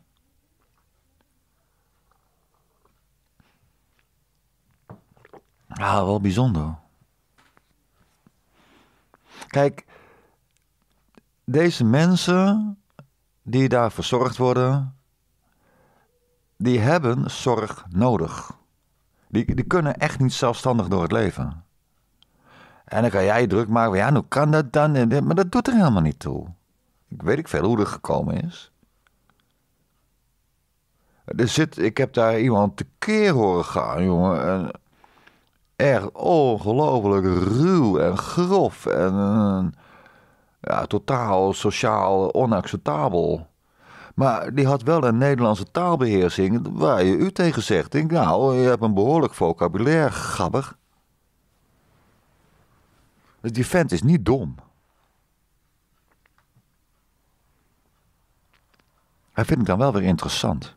Hè? Ah, wel bijzonder. Kijk, deze mensen die daar verzorgd worden, die hebben zorg nodig. Die, die kunnen echt niet zelfstandig door het leven. En dan kan jij druk maken, ja, hoe kan dat dan? Maar dat doet er helemaal niet toe. Ik weet ik veel hoe dat gekomen is. Er zit, ik heb daar iemand tekeer horen gaan, jongen. En echt ongelooflijk ruw en grof. En, en eh, ja, totaal sociaal onacceptabel. Maar die had wel een Nederlandse taalbeheersing waar je u tegen zegt. Denk, nou, je hebt een behoorlijk vocabulair gabber. Dus die vent is niet dom. Hij vindt ik dan wel weer interessant.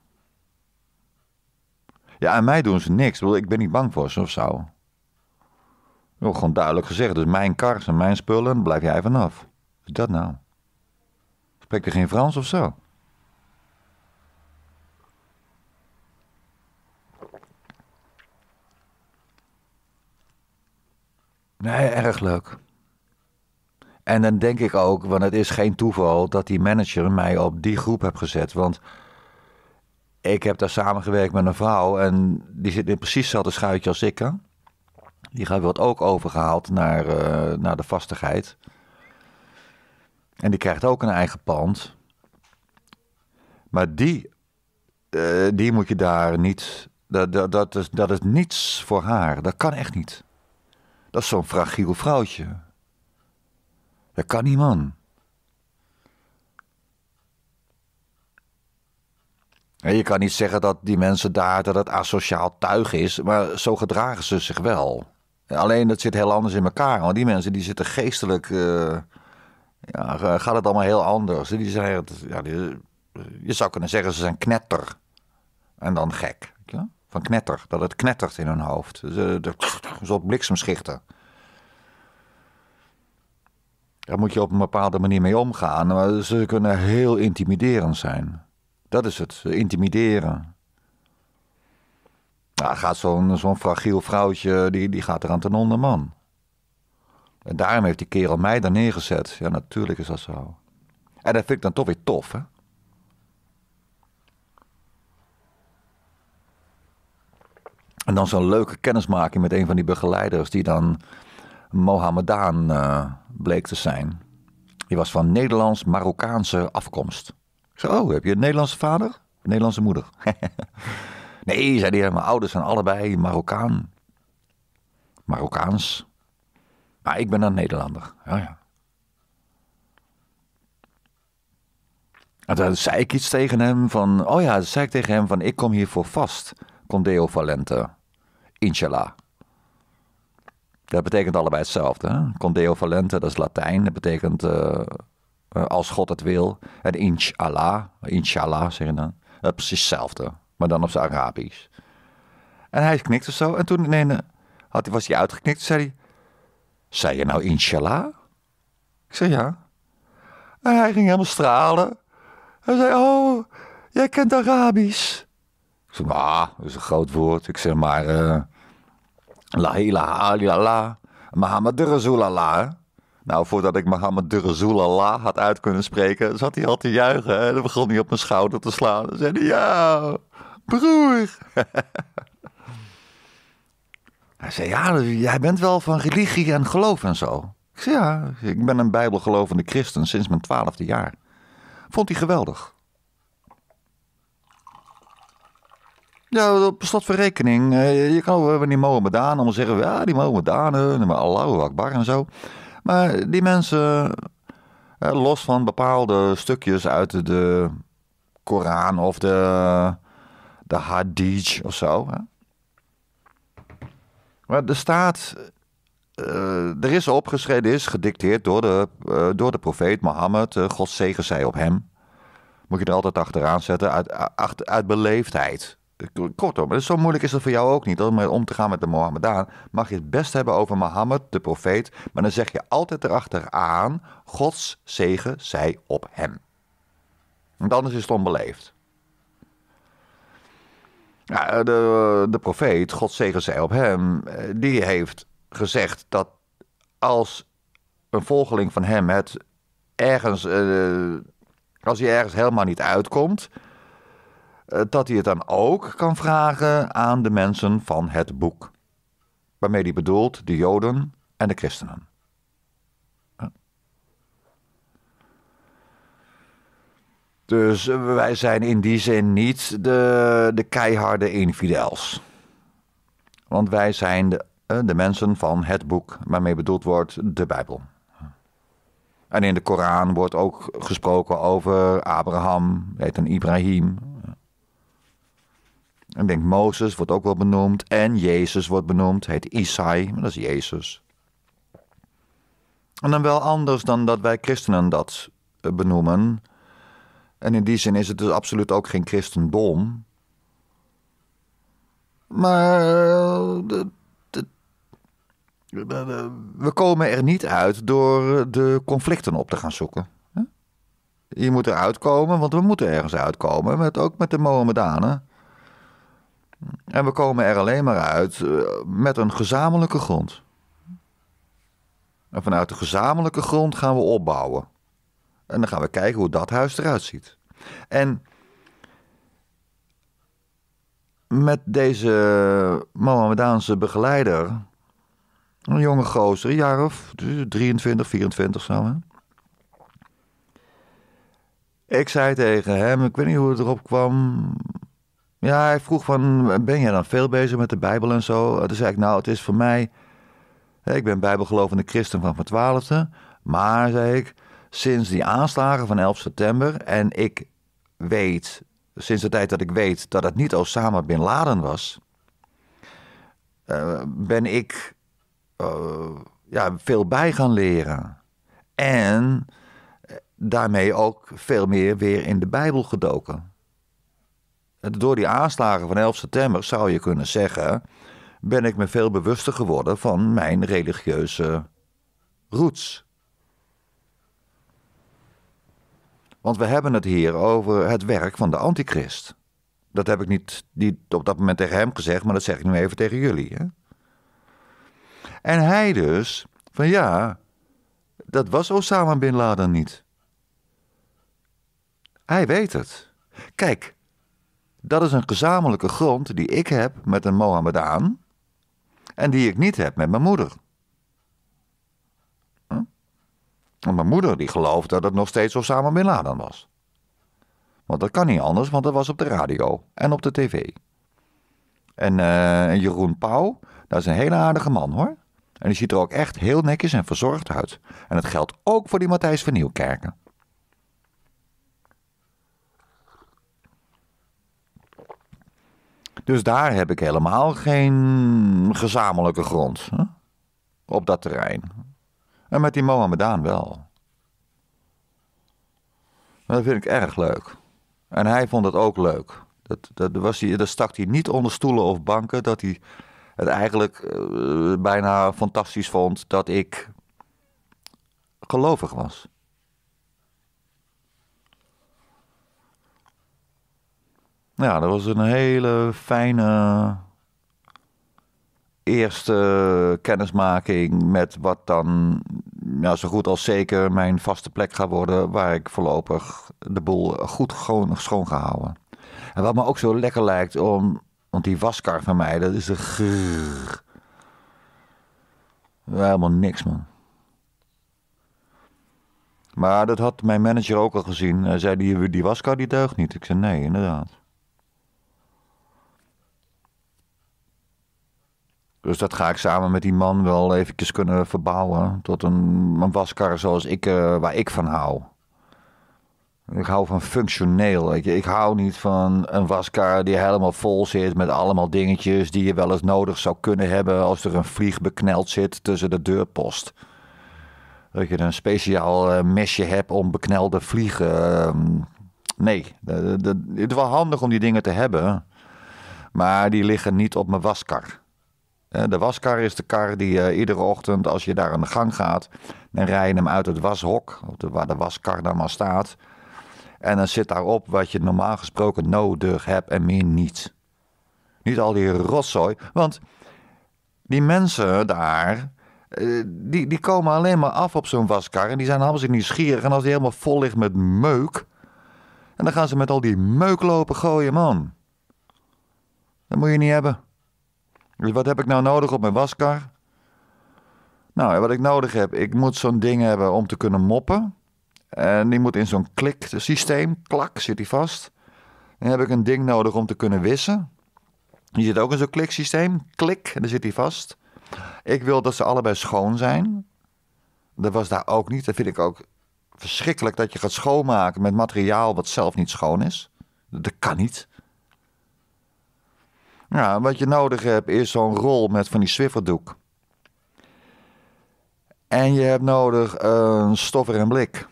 Ja, aan mij doen ze niks. Ik ben niet bang voor ze of zo. Nog gewoon duidelijk gezegd. Dus mijn kars en mijn spullen, blijf jij vanaf dat nou? Spreekt er geen Frans of zo? Nee, erg leuk. En dan denk ik ook, want het is geen toeval dat die manager mij op die groep heb gezet. Want ik heb daar samengewerkt met een vrouw en die zit in precies hetzelfde schuitje als ik. Hè? Die wordt ook overgehaald naar, eh, naar de vastigheid. En die krijgt ook een eigen pand. Maar die, eh, die moet je daar niet. Dat, dat, dat, is, dat is niets voor haar. Dat kan echt niet. Dat is zo'n fragiel vrouwtje. Dat kan niet, man. En je kan niet zeggen dat die mensen daar dat het asociaal tuig is, maar zo gedragen ze zich wel. Alleen dat zit heel anders in elkaar. Want die mensen die zitten geestelijk. Eh, ja, gaat het allemaal heel anders. Die zijn, ja, je zou kunnen zeggen, ze zijn knetter. En dan gek. Ja? Van knetter, dat het knettert in hun hoofd. Ze, de, bliksemschichten. Daar moet je op een bepaalde manier mee omgaan. Maar ze kunnen heel intimiderend zijn. Dat is het, intimideren. Nou, gaat zo'n zo'n fragiel vrouwtje, die, die gaat eraan ten onder man. En daarom heeft die kerel mij daar neergezet. Ja, natuurlijk is dat zo. En dat vind ik dan toch weer tof, hè? En dan zo'n leuke kennismaking met een van die begeleiders, die dan Mohammedaan uh, eh, bleek te zijn. Die was van Nederlands-Marokkaanse afkomst. Ik zei: Oh, heb je een Nederlandse vader? Nederlandse moeder? nee, zei hij, mijn ouders zijn allebei Marokkaan. Marokkaans. Maar ah, ik ben een Nederlander. Ja, ja. En toen zei ik iets tegen hem van... Oh ja, zei ik tegen hem van... Ik kom hier voor vast. Condeo Valente. Inshallah. Dat betekent allebei hetzelfde. Condeo Valente, dat is Latijn. Dat betekent... Eh, eh, als God het wil. En inshallah. Inshallah, zeg je dan. Dat is precies hetzelfde, Maar dan op zijn Arabisch. En hij knikte zo. En toen nee, was hij uitgeknikt. Toen zei hij... Zei je nou inshallah? Ik zei ja. En hij ging helemaal stralen. Hij zei, oh, jij kent Arabisch. Ik zei, ah, dat is een groot woord. Ik zeg maar, uh, la ilaha illallah, Mohammed Rasulallah. Nou, voordat ik Mohammed Rasulallah had uit kunnen spreken, zat hij al te juichen. En dan begon hij op mijn schouder te slaan. En zei ja, broer. Hij zei, ja, jij bent wel van religie en geloof en zo. Ik zei, ja, ik ben een bijbelgelovende christen sinds mijn twaalfde jaar. Vond hij geweldig. Ja, op slot van rekening. Eh, je kan over die Mohammedanen allemaal zeggen, ja, die Mohammedanen, eh, maar Allahu Akbar en zo. Maar die mensen, eh, los van bepaalde stukjes uit de Koran of de, de Hadith of zo... Maar er staat, eh, er is opgeschreven, is gedicteerd door de, eh, door de profeet Mohammed, eh, God zegen zij op hem. Moet je er altijd achteraan zetten, uit, uit, beleefdheid. Kortom, zo moeilijk is het voor jou ook niet. Om te gaan met de Mohammedaan mag je het best hebben over Mohammed, de profeet. Maar dan zeg je altijd erachteraan, Gods zegen zij op hem. Want anders is het onbeleefd. Eh, de, de profeet, God zegen zij op hem, eh, die heeft gezegd dat als een volgeling van hem het ergens, eh, als hij ergens helemaal niet uitkomt, dat hij het dan ook kan vragen aan de mensen van het boek. Waarmee hij bedoelt de Joden en de christenen. Dus wij zijn in die zin niet de, de keiharde infidels. Want wij zijn de, eh, de mensen van het boek waarmee bedoeld wordt de Bijbel. En in de Koran wordt ook gesproken over Abraham, heet een Ibrahim. En denk Mozes wordt ook wel benoemd en Jezus wordt benoemd, heet Isai, maar dat is Jezus. En dan wel anders dan dat wij christenen dat eh, benoemen. En in die zin is het dus absoluut ook geen christendom. Maar eh, de, we komen er niet uit door de conflicten op te gaan zoeken. Je moet eruit komen, want we moeten ergens uitkomen, met, ook met de Mohammedanen. En we komen er alleen maar uit eh, met een gezamenlijke grond. En vanuit de gezamenlijke grond gaan we opbouwen. En dan gaan we kijken hoe dat huis eruit ziet. En met deze Mohammedaanse begeleider, een jonge gozer, een jaar of 23, 24 zo. Ik zei tegen hem, ik weet niet hoe het erop kwam. Ja, hij vroeg van, ben jij dan veel bezig met de Bijbel en zo? Toen zei ik, nou, het is voor mij... Ik ben bijbelgelovende christen van mijn twaalfde. Maar, zei ik, sinds die aanslagen van 11 september. En ik weet, sinds de tijd dat ik weet dat het niet Osama Bin Laden was, eh, ben ik eh, ja, veel bij gaan leren. En eh, daarmee ook veel meer weer in de Bijbel gedoken. Door die aanslagen van 11 september zou je kunnen zeggen, ben ik me veel bewuster geworden van mijn religieuze roots. Want we hebben het hier over het werk van de antichrist. Dat heb ik niet, op dat moment tegen hem gezegd, maar dat zeg ik nu even tegen jullie. Hè? En hij dus, van ja, dat was Osama Bin Laden niet. Hij weet het. Kijk, dat is een gezamenlijke grond die ik heb met een Mohammedaan en die ik niet heb met mijn moeder. mijn moeder die gelooft dat het nog steeds Osama Bin Laden was. Want dat kan niet anders, want dat was op de radio en op de tv. Eh, en Jeroen Pauw, dat is een hele aardige man hoor. En die ziet er ook echt heel netjes en verzorgd uit. En dat geldt ook voor die Matthijs van Nieuwkerken. Dus daar heb ik helemaal geen gezamenlijke grond hè? op dat terrein. En met die Mohammedaan wel. dat vind ik erg leuk. En hij vond het ook leuk. Dat, dat, was hij, dat stak hij niet onder stoelen of banken. Dat hij het eigenlijk eh, bijna fantastisch vond dat ik gelovig was. Ja, dat was een hele fijne eerste kennismaking met wat dan ja, zo goed als zeker mijn vaste plek gaat worden. Waar ik voorlopig de boel goed schoon, schoon ga houden. En wat me ook zo lekker lijkt om. Want die waskar van mij, dat is een grrr. Helemaal niks, man. Maar dat had mijn manager ook al gezien. Hij zei, die, die waskar die deugt niet. Ik zei, nee, inderdaad. Dus dat ga ik samen met die man wel eventjes kunnen verbouwen tot een, een waskar zoals ik, eh, waar ik van hou. Ik hou van functioneel. Ik hou niet van een waskar die helemaal vol zit met allemaal dingetjes die je wel eens nodig zou kunnen hebben als er een vlieg bekneld zit tussen de deurpost. Dat je een speciaal eh, mesje hebt om beknelde vliegen. Ehm, nee, het is wel handig om die dingen te hebben. Maar die liggen niet op mijn waskar. De waskar is de kar die eh, iedere ochtend, als je daar aan de gang gaat, dan rij je hem uit het washok, waar de waskar dan maar staat. En dan zit daarop wat je normaal gesproken nodig hebt en meer niet. Niet al die rotzooi, want die mensen daar, eh, die, die komen alleen maar af op zo'n waskar. En die zijn allemaal zich nieuwsgierig. En als die helemaal vol ligt met meuk, en dan gaan ze met al die meuk lopen gooien, man. Dat moet je niet hebben. Dus wat heb ik nou nodig op mijn waskar? Nou, wat ik nodig heb, ik moet zo'n ding hebben om te kunnen moppen. En die moet in zo'n klik-systeem, klak, zit die vast. Dan heb ik een ding nodig om te kunnen wissen. Die zit ook in zo'n kliksysteem, klik, en dan zit die vast. Ik wil dat ze allebei schoon zijn. Dat was daar ook niet. Dat vind ik ook verschrikkelijk dat je gaat schoonmaken met materiaal wat zelf niet schoon is. Dat kan niet. Ja, wat je nodig hebt is zo'n rol met van die swifferdoek. En je hebt nodig een eh, stoffer en blik.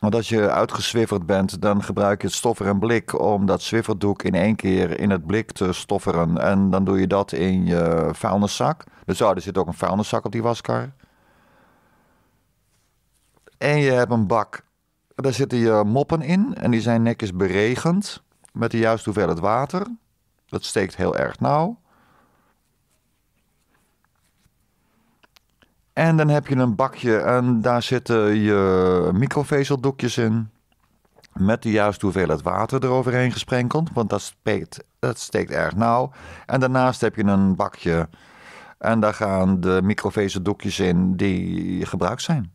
Want als je uitgezwifferd bent, dan gebruik je het stoffer en blik om dat swifferdoek in één keer in het blik te stofferen. En dan doe je dat in je vuilniszak. Dus oh, er zit ook een vuilniszak op die waskar. En je hebt een bak. Daar zitten je moppen in en die zijn netjes beregend met de juiste hoeveelheid water. Dat steekt heel erg nauw. En dan heb je een bakje en daar zitten je microvezeldoekjes in. Met de juiste hoeveelheid water eroverheen gesprenkeld, want dat, speekt, dat steekt erg nauw. En daarnaast heb je een bakje en daar gaan de microvezeldoekjes in die gebruikt zijn.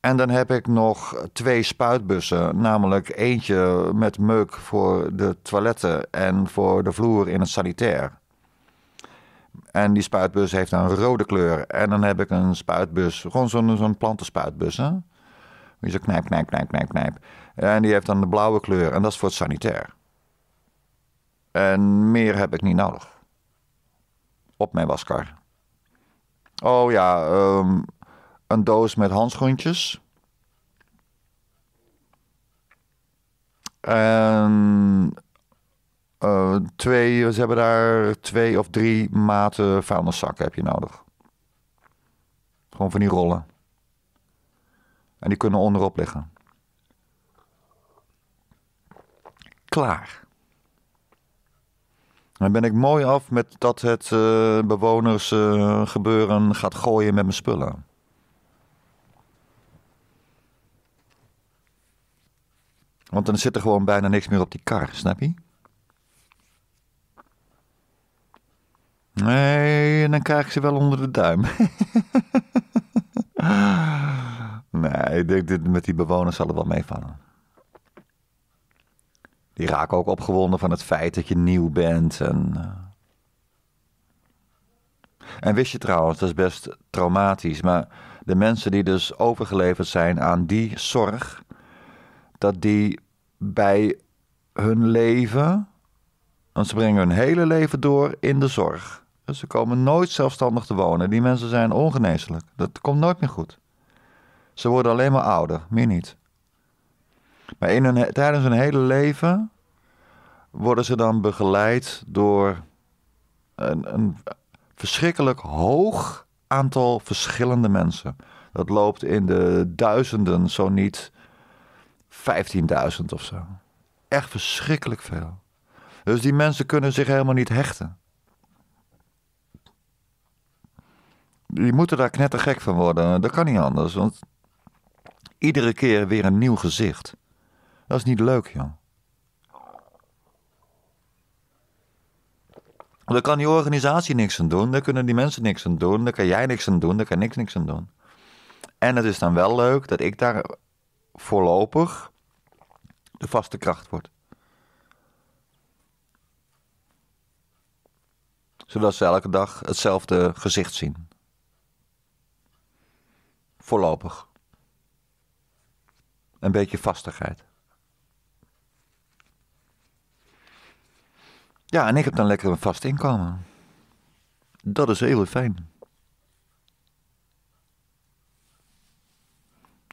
En dan heb ik nog twee spuitbussen. Namelijk eentje met meuk voor de toiletten en voor de vloer in het sanitair. En die spuitbus heeft een rode kleur. En dan heb ik een spuitbus, gewoon zo'n plantenspuitbussen, plantenspuitbus. Hè? Die zo knijp, knijp, knijp, knijp, knijp. En die heeft dan de blauwe kleur. En dat is voor het sanitair. En meer heb ik niet nodig. Op mijn waskar. Oh ja, um, een doos met handschoentjes. En eh, twee, ze hebben daar twee of drie maten vuilniszakken heb je nodig. Gewoon van die rollen. En die kunnen onderop liggen. Klaar. Dan ben ik mooi af met dat het uh, bewoners eh, gebeuren gaat gooien met mijn spullen. Want dan zit er gewoon bijna niks meer op die kar, snap je? Nee, en dan krijg ik ze wel onder de duim. nee, ik denk dit, met die bewoners zal het wel meevallen. Die raken ook opgewonden van het feit dat je nieuw bent. En, eh. en wist je trouwens, dat is best traumatisch, maar de mensen die dus overgeleverd zijn aan die zorg dat die bij hun leven, want ze brengen hun hele leven door in de zorg. Dus ze komen nooit zelfstandig te wonen. Die mensen zijn ongeneeslijk. Dat komt nooit meer goed. Ze worden alleen maar ouder, meer niet. Maar in tijdens hun hele leven worden ze dan begeleid door een, een verschrikkelijk hoog aantal verschillende mensen. Dat loopt in de duizenden, zo niet 15.000 of zo. Echt verschrikkelijk veel. Dus die mensen kunnen zich helemaal niet hechten. Die moeten daar knettergek van worden. Dat kan niet anders, want iedere keer weer een nieuw gezicht. Dat is niet leuk, joh. Daar kan die organisatie niks aan doen, daar kunnen die mensen niks aan doen, daar kan jij niks aan doen, daar kan niks niks aan doen. En het is dan wel leuk dat ik daar voorlopig de vaste kracht wordt. Zodat ze elke dag hetzelfde gezicht zien. Voorlopig. Een beetje vastigheid. Ja, en ik heb dan lekker een vast inkomen. Dat is heel fijn.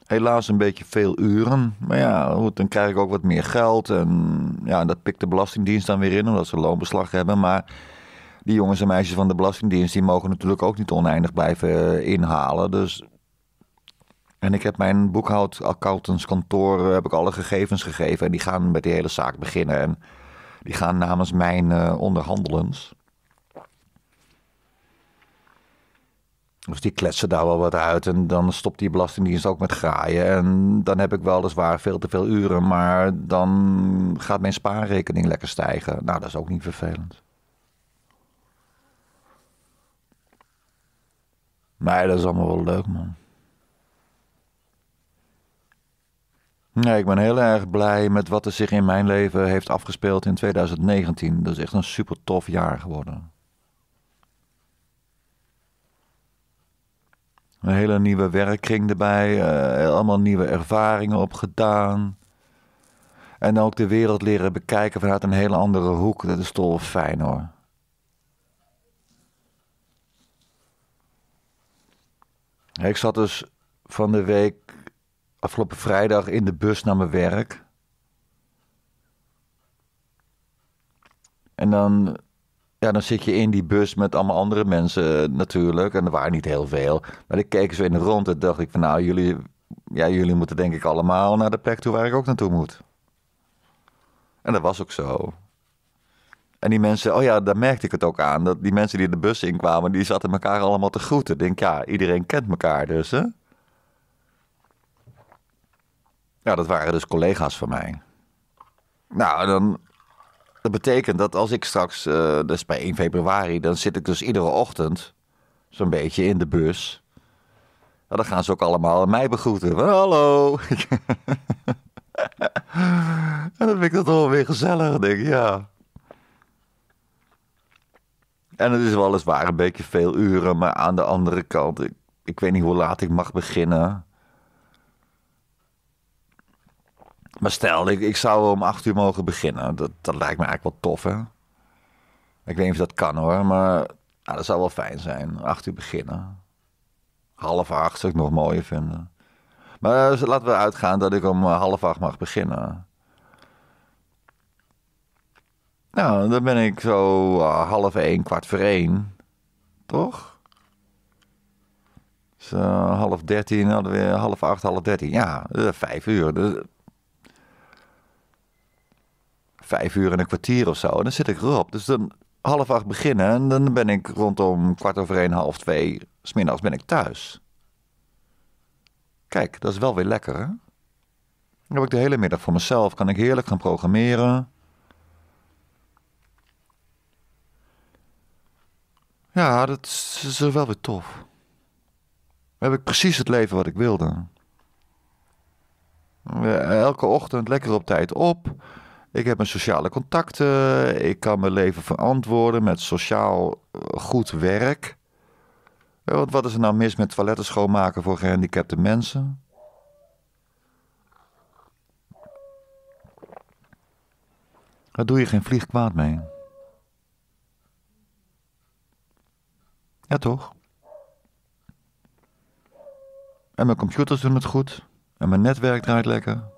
helaas een beetje veel uren. Maar ja, goed, dan krijg ik ook wat meer geld. En ja, dat pikt de Belastingdienst dan weer in, omdat ze loonbeslag hebben. Maar die jongens en meisjes van de Belastingdienst, die mogen natuurlijk ook niet oneindig blijven eh, inhalen. Dus... En ik heb mijn boekhoudaccountantskantoor, eh, heb ik alle gegevens gegeven. En die gaan met die hele zaak beginnen. En die gaan namens mijn uh, onderhandelens Dus die kletsen daar wel wat uit. En dan stopt die Belastingdienst ook met graaien. En dan heb ik weliswaar veel te veel uren. Maar dan gaat mijn spaarrekening lekker stijgen. Nou, dat is ook niet vervelend. Nee, dat is allemaal wel leuk, man. Nee, ik ben heel erg blij met wat er zich in mijn leven heeft afgespeeld in 2019. Dat is echt een super tof jaar geworden. Een hele nieuwe werkkring erbij, eh, allemaal nieuwe ervaringen opgedaan. En ook de wereld leren bekijken vanuit een hele andere hoek. Dat is toch fijn hoor. Ik zat dus van de week, afgelopen vrijdag, in de bus naar mijn werk. En dan ja, dan zit je in die bus met allemaal andere mensen eh, natuurlijk. En er waren niet heel veel. Maar ik keek zo in de rond en dacht ik van nou, jullie, ja, jullie moeten denk ik allemaal naar de plek toe waar ik ook naartoe moet. En dat was ook zo. En die mensen, oh ja, daar merkte ik het ook aan. Dat die mensen die de bus inkwamen, die zaten elkaar allemaal te groeten. Ik denk, ja, iedereen kent elkaar dus, hè? Ja, dat waren dus collega's van mij. Nou, dan dat betekent dat als ik straks, uh, dus bij 1 februari, dan zit ik dus iedere ochtend zo'n beetje in de bus. Nou, dan gaan ze ook allemaal mij begroeten. hallo. en dan vind ik dat wel weer gezellig, denk ik, ja. En het is weliswaar een beetje veel uren, maar aan de andere kant, ik weet niet hoe laat ik mag beginnen. Maar stel, ik, ik zou om acht uur mogen beginnen. Dat, dat lijkt me eigenlijk wel tof, hè? Ik weet niet of dat kan hoor, maar dat zou wel fijn zijn. Acht uur beginnen. Half acht zou ik nog mooier vinden. Maar eh, dus laten we uitgaan dat ik om eh, half acht mag beginnen. Nou, dan ben ik zo eh, half één, kwart voor één. Toch? Dus half dertien hadden we half acht, half dertien. Ja, vijf uur. Dus, vijf uur en een kwartier of zo. En dan zit ik erop. Dus dan half acht beginnen en dan ben ik rondom kwart over één, half twee, smiddags ben ik thuis. Kijk, dat is wel weer lekker hè? Dan heb ik de hele middag voor mezelf, kan ik heerlijk gaan programmeren. Ja, dat is wel weer tof. Dan heb ik precies het leven wat ik wilde. Elke ochtend lekker op tijd op. Ik heb mijn sociale contacten. Ik kan mijn leven verantwoorden met sociaal eh, goed werk. Want wat is er nou mis met toiletten schoonmaken voor gehandicapte mensen? Daar doe je geen vlieg kwaad mee. Ja, toch? En mijn computers doen het goed. En mijn netwerk draait lekker.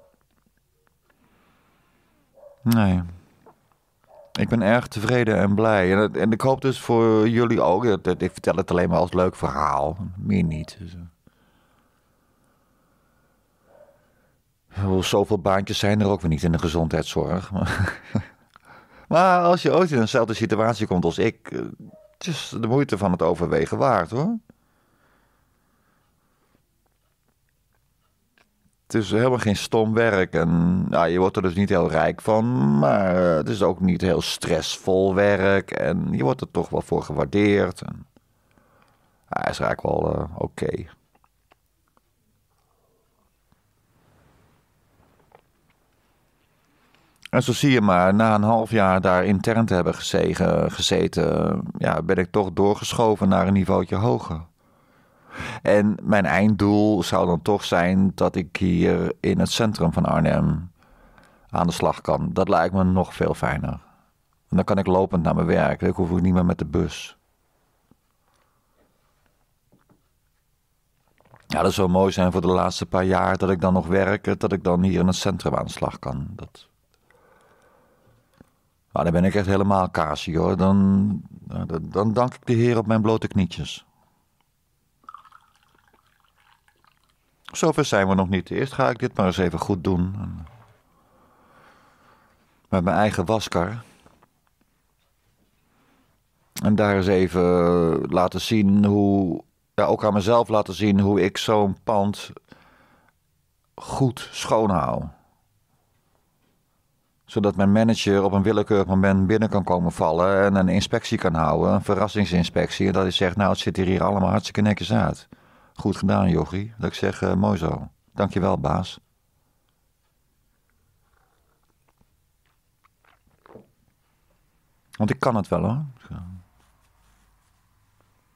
Nee. Ik ben erg tevreden en blij. En, en ik hoop dus voor jullie ook. Ik vertel het alleen maar als leuk verhaal. Meer niet. Dus, eh. oh, Zoveel baantjes zijn er ook weer niet in de gezondheidszorg. Maar, als je ooit in dezelfde situatie komt als ik... Eh, het is de moeite van het overwegen waard hoor. Het is helemaal geen stom werk. En nou, je wordt er dus niet heel rijk van. Maar het is ook niet heel stressvol werk. En je wordt er toch wel voor gewaardeerd. En, hij is eigenlijk wel eh, oké. En zo zie je maar, na een half jaar daar intern te hebben gezeten, gezeten ja, ben ik toch doorgeschoven naar een niveautje hoger. En mijn einddoel zou dan toch zijn dat ik hier in het centrum van Arnhem aan de slag kan. Dat lijkt me nog veel fijner. En dan kan ik lopend naar mijn werk. Ik hoef niet meer met de bus. Ja, dat zou mooi zijn voor de laatste paar jaar dat ik dan nog werk. Dat ik dan hier in het centrum aan de slag kan. Dat... Maar dan ben ik echt helemaal casio. Dan, dan dank ik de Heer op mijn blote knietjes. zover zijn we nog niet. Eerst ga ik dit maar eens even goed doen. Met mijn eigen waskar. En daar eens even eh, laten zien hoe. Ja, ook aan mezelf laten zien hoe ik zo'n pand goed schoon Zodat mijn manager op een willekeurig moment binnen kan komen vallen en een inspectie kan houden, een verrassingsinspectie. En dat hij zegt: Nou, het zit hier allemaal hartstikke netjes uit. Goed gedaan, Jochie. Dat ik zeg, eh, mooi zo. Dankjewel, baas. Want ik kan het wel hoor.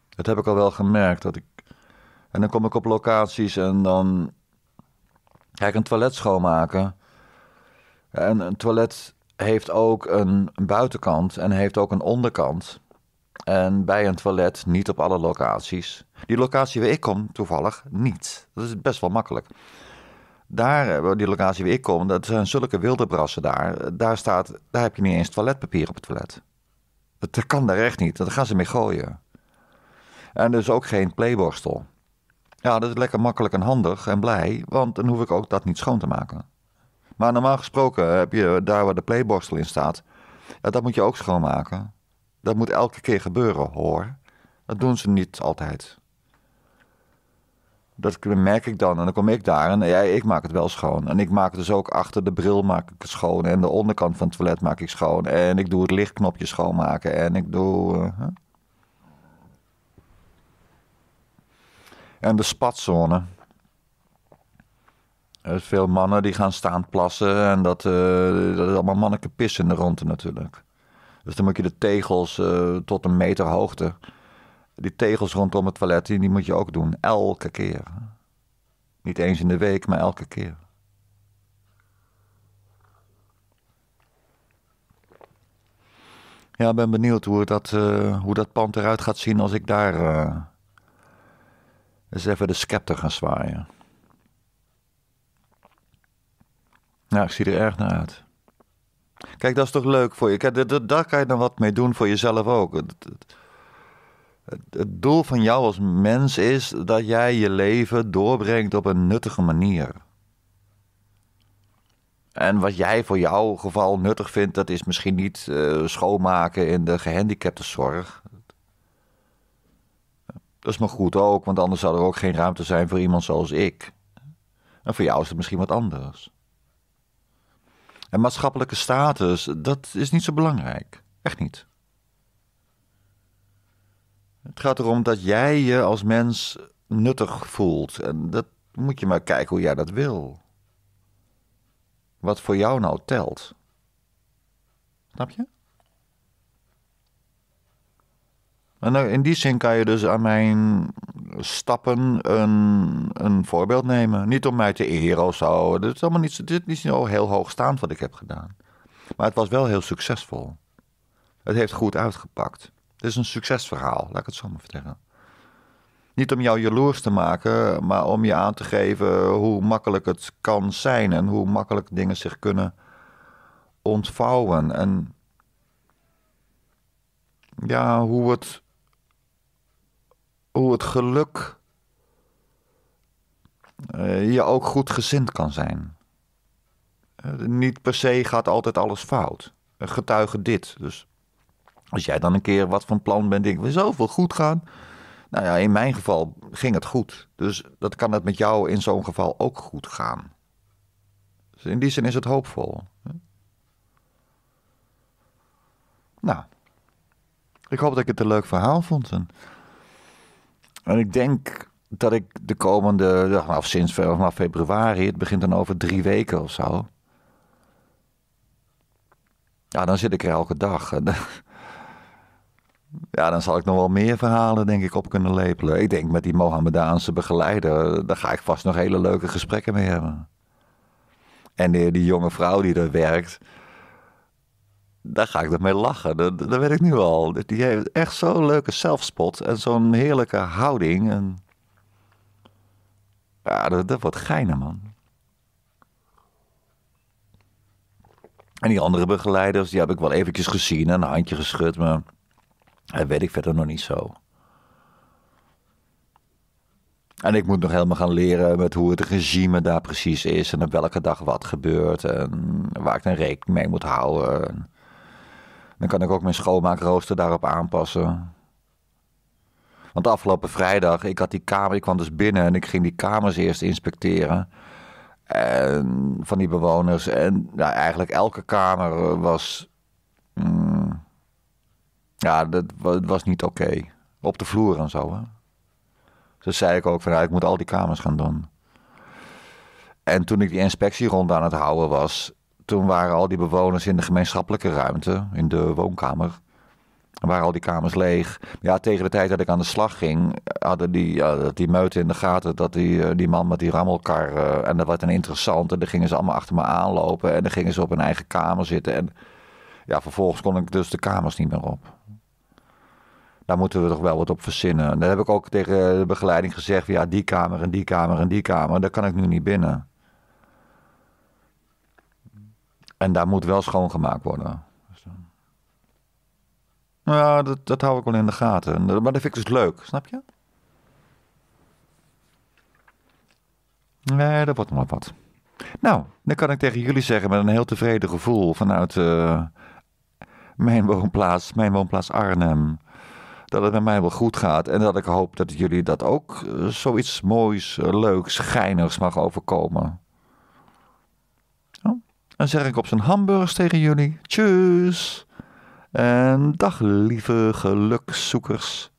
Dat heb ik al wel gemerkt. Dat ik... En dan kom ik op locaties en dan ga ik een toilet schoonmaken. En een toilet heeft ook een buitenkant en heeft ook een onderkant. En bij een toilet niet op alle locaties. Die locatie waar ik kom, toevallig niet. Dat is best wel makkelijk. Daar, eh, die locatie waar ik kom, dat zijn zulke wilde brassen daar. Daar, staat, daar heb je niet eens toiletpapier op het toilet. Dat kan daar echt niet. Daar gaan ze mee gooien. En dus ook geen playborstel. Ja, dat is lekker makkelijk en handig en blij, want dan hoef ik ook dat niet schoon te maken. Maar normaal gesproken heb je daar waar de playborstel in staat, ja, dat moet je ook schoonmaken. Dat moet elke keer gebeuren, hoor. Dat doen ze niet altijd. Dat merk ik dan. En dan kom ik daar en ja, ik maak het wel schoon. En ik maak het dus ook achter de bril maak ik het schoon. En de onderkant van het toilet maak ik schoon. En ik doe het lichtknopje schoonmaken. En ik doe... Eh, en de spatzone. Er veel mannen die gaan staan plassen. En dat, uh, dat is allemaal manneke pissen in de ronde natuurlijk. Dus dan moet je de tegels eh, tot een meter hoogte. Die tegels rondom het toilet, die, moet je ook doen. Elke keer. Niet eens in de week, maar elke keer. Ja, ik ben benieuwd hoe dat, eh, hoe dat pand eruit gaat zien als ik daar eh, eens even de scepter ga zwaaien. Nou, ik zie er erg naar uit. Kijk, dat is toch leuk voor je. Kijk, daar kan je dan wat mee doen voor jezelf ook. Het, doel van jou als mens is dat jij je leven doorbrengt op een nuttige manier. En wat jij voor jouw geval nuttig vindt, dat is misschien niet eh, schoonmaken in de gehandicaptenzorg. Dat is maar goed ook, want anders zou er ook geen ruimte zijn voor iemand zoals ik. En voor jou is het misschien wat anders. En maatschappelijke status, dat is niet zo belangrijk. Echt niet. Het gaat erom dat jij je als mens nuttig voelt. En dat moet je maar kijken hoe jij dat wil. Wat voor jou nou telt. Snap je? En eh, in die zin kan je dus aan mijn stappen een, een voorbeeld nemen. Niet om mij te eren of zo. Dit is allemaal niet, dit is niet heel hoogstaand wat ik heb gedaan. Maar het was wel heel succesvol. Het heeft goed uitgepakt. Het is een succesverhaal, laat ik het zo maar vertellen. Niet om jou jaloers te maken, maar om je aan te geven hoe makkelijk het kan zijn en hoe makkelijk dingen zich kunnen ontvouwen. En ja, hoe het hoe het geluk eh, je ook goed gezind kan zijn. Eh, niet per se gaat altijd alles fout. Uh, eh, getuige dit. Dus als jij dan een keer wat van plan bent, denk ik, we zoveel goed gaan. Nou ja, in mijn geval ging het goed. Dus dat kan het met jou in zo'n geval ook goed gaan. Dus in die zin is het hoopvol. Nou, ik hoop dat ik het een leuk verhaal vond. En ik denk dat ik de komende, nou, sinds eh, vanaf februari, het begint dan over drie weken of zo. Ja, dan zit ik er elke dag. Ja, dan zal ik nog wel meer verhalen, denk ik, op kunnen lepelen. Ik denk met die Mohammedaanse begeleider, daar ga ik vast nog hele leuke gesprekken mee hebben. En die, die jonge vrouw die er werkt, daar ga ik mee lachen. Dat, dat weet ik nu al. Die heeft echt zo'n leuke zelfspot en zo'n heerlijke houding. En... Ja, dat, wordt geinen, man. En die andere begeleiders, die heb ik wel eventjes gezien en een handje geschud, maar dat weet ik verder nog niet zo. En ik moet nog helemaal gaan leren met hoe het regime daar precies is en op welke dag wat gebeurt en waar ik dan rekening mee moet houden. Dan kan ik ook mijn schoonmaakrooster daarop aanpassen. Want afgelopen vrijdag, ik had die kamer, ik kwam dus binnen en ik ging die kamers eerst inspecteren. En, van die bewoners. En nou, eigenlijk elke kamer was. Mm, ja, dat was niet oké. Op de vloer en zo. Hè. Dus zei ik ook van, nou, ik moet al die kamers gaan doen. En toen ik die inspectie rond aan het houden was, toen waren al die bewoners in de gemeenschappelijke ruimte, in de woonkamer. waren al die kamers leeg. Ja, tegen de tijd dat ik aan de slag ging, hadden die, uh, die meute in de gaten dat die, eh, die man met die rammelkar. Eh, en dat werd een interessant. En dan gingen ze allemaal achter me aanlopen. En dan gingen ze op hun eigen kamer zitten. En ja, vervolgens kon ik dus de kamers niet meer op. Daar moeten we toch wel wat op verzinnen. En dat heb ik ook tegen de begeleiding gezegd. Ja, die kamer en die kamer en die kamer. Daar kan ik nu niet binnen. En daar moet wel schoongemaakt worden. ja, dat, dat hou ik wel in de gaten. Maar dat vind ik dus leuk, snap je? Nee, dat wordt nog wat. Nou, dan kan ik tegen jullie zeggen met een heel tevreden gevoel vanuit eh, mijn woonplaats, mijn woonplaats Arnhem, dat het met mij wel goed gaat en dat ik hoop dat jullie dat ook eh, zoiets moois, eh, leuks, geinigs mag overkomen. Dan zeg ik op zijn hamburgers tegen jullie. Tjus. En dag lieve gelukszoekers.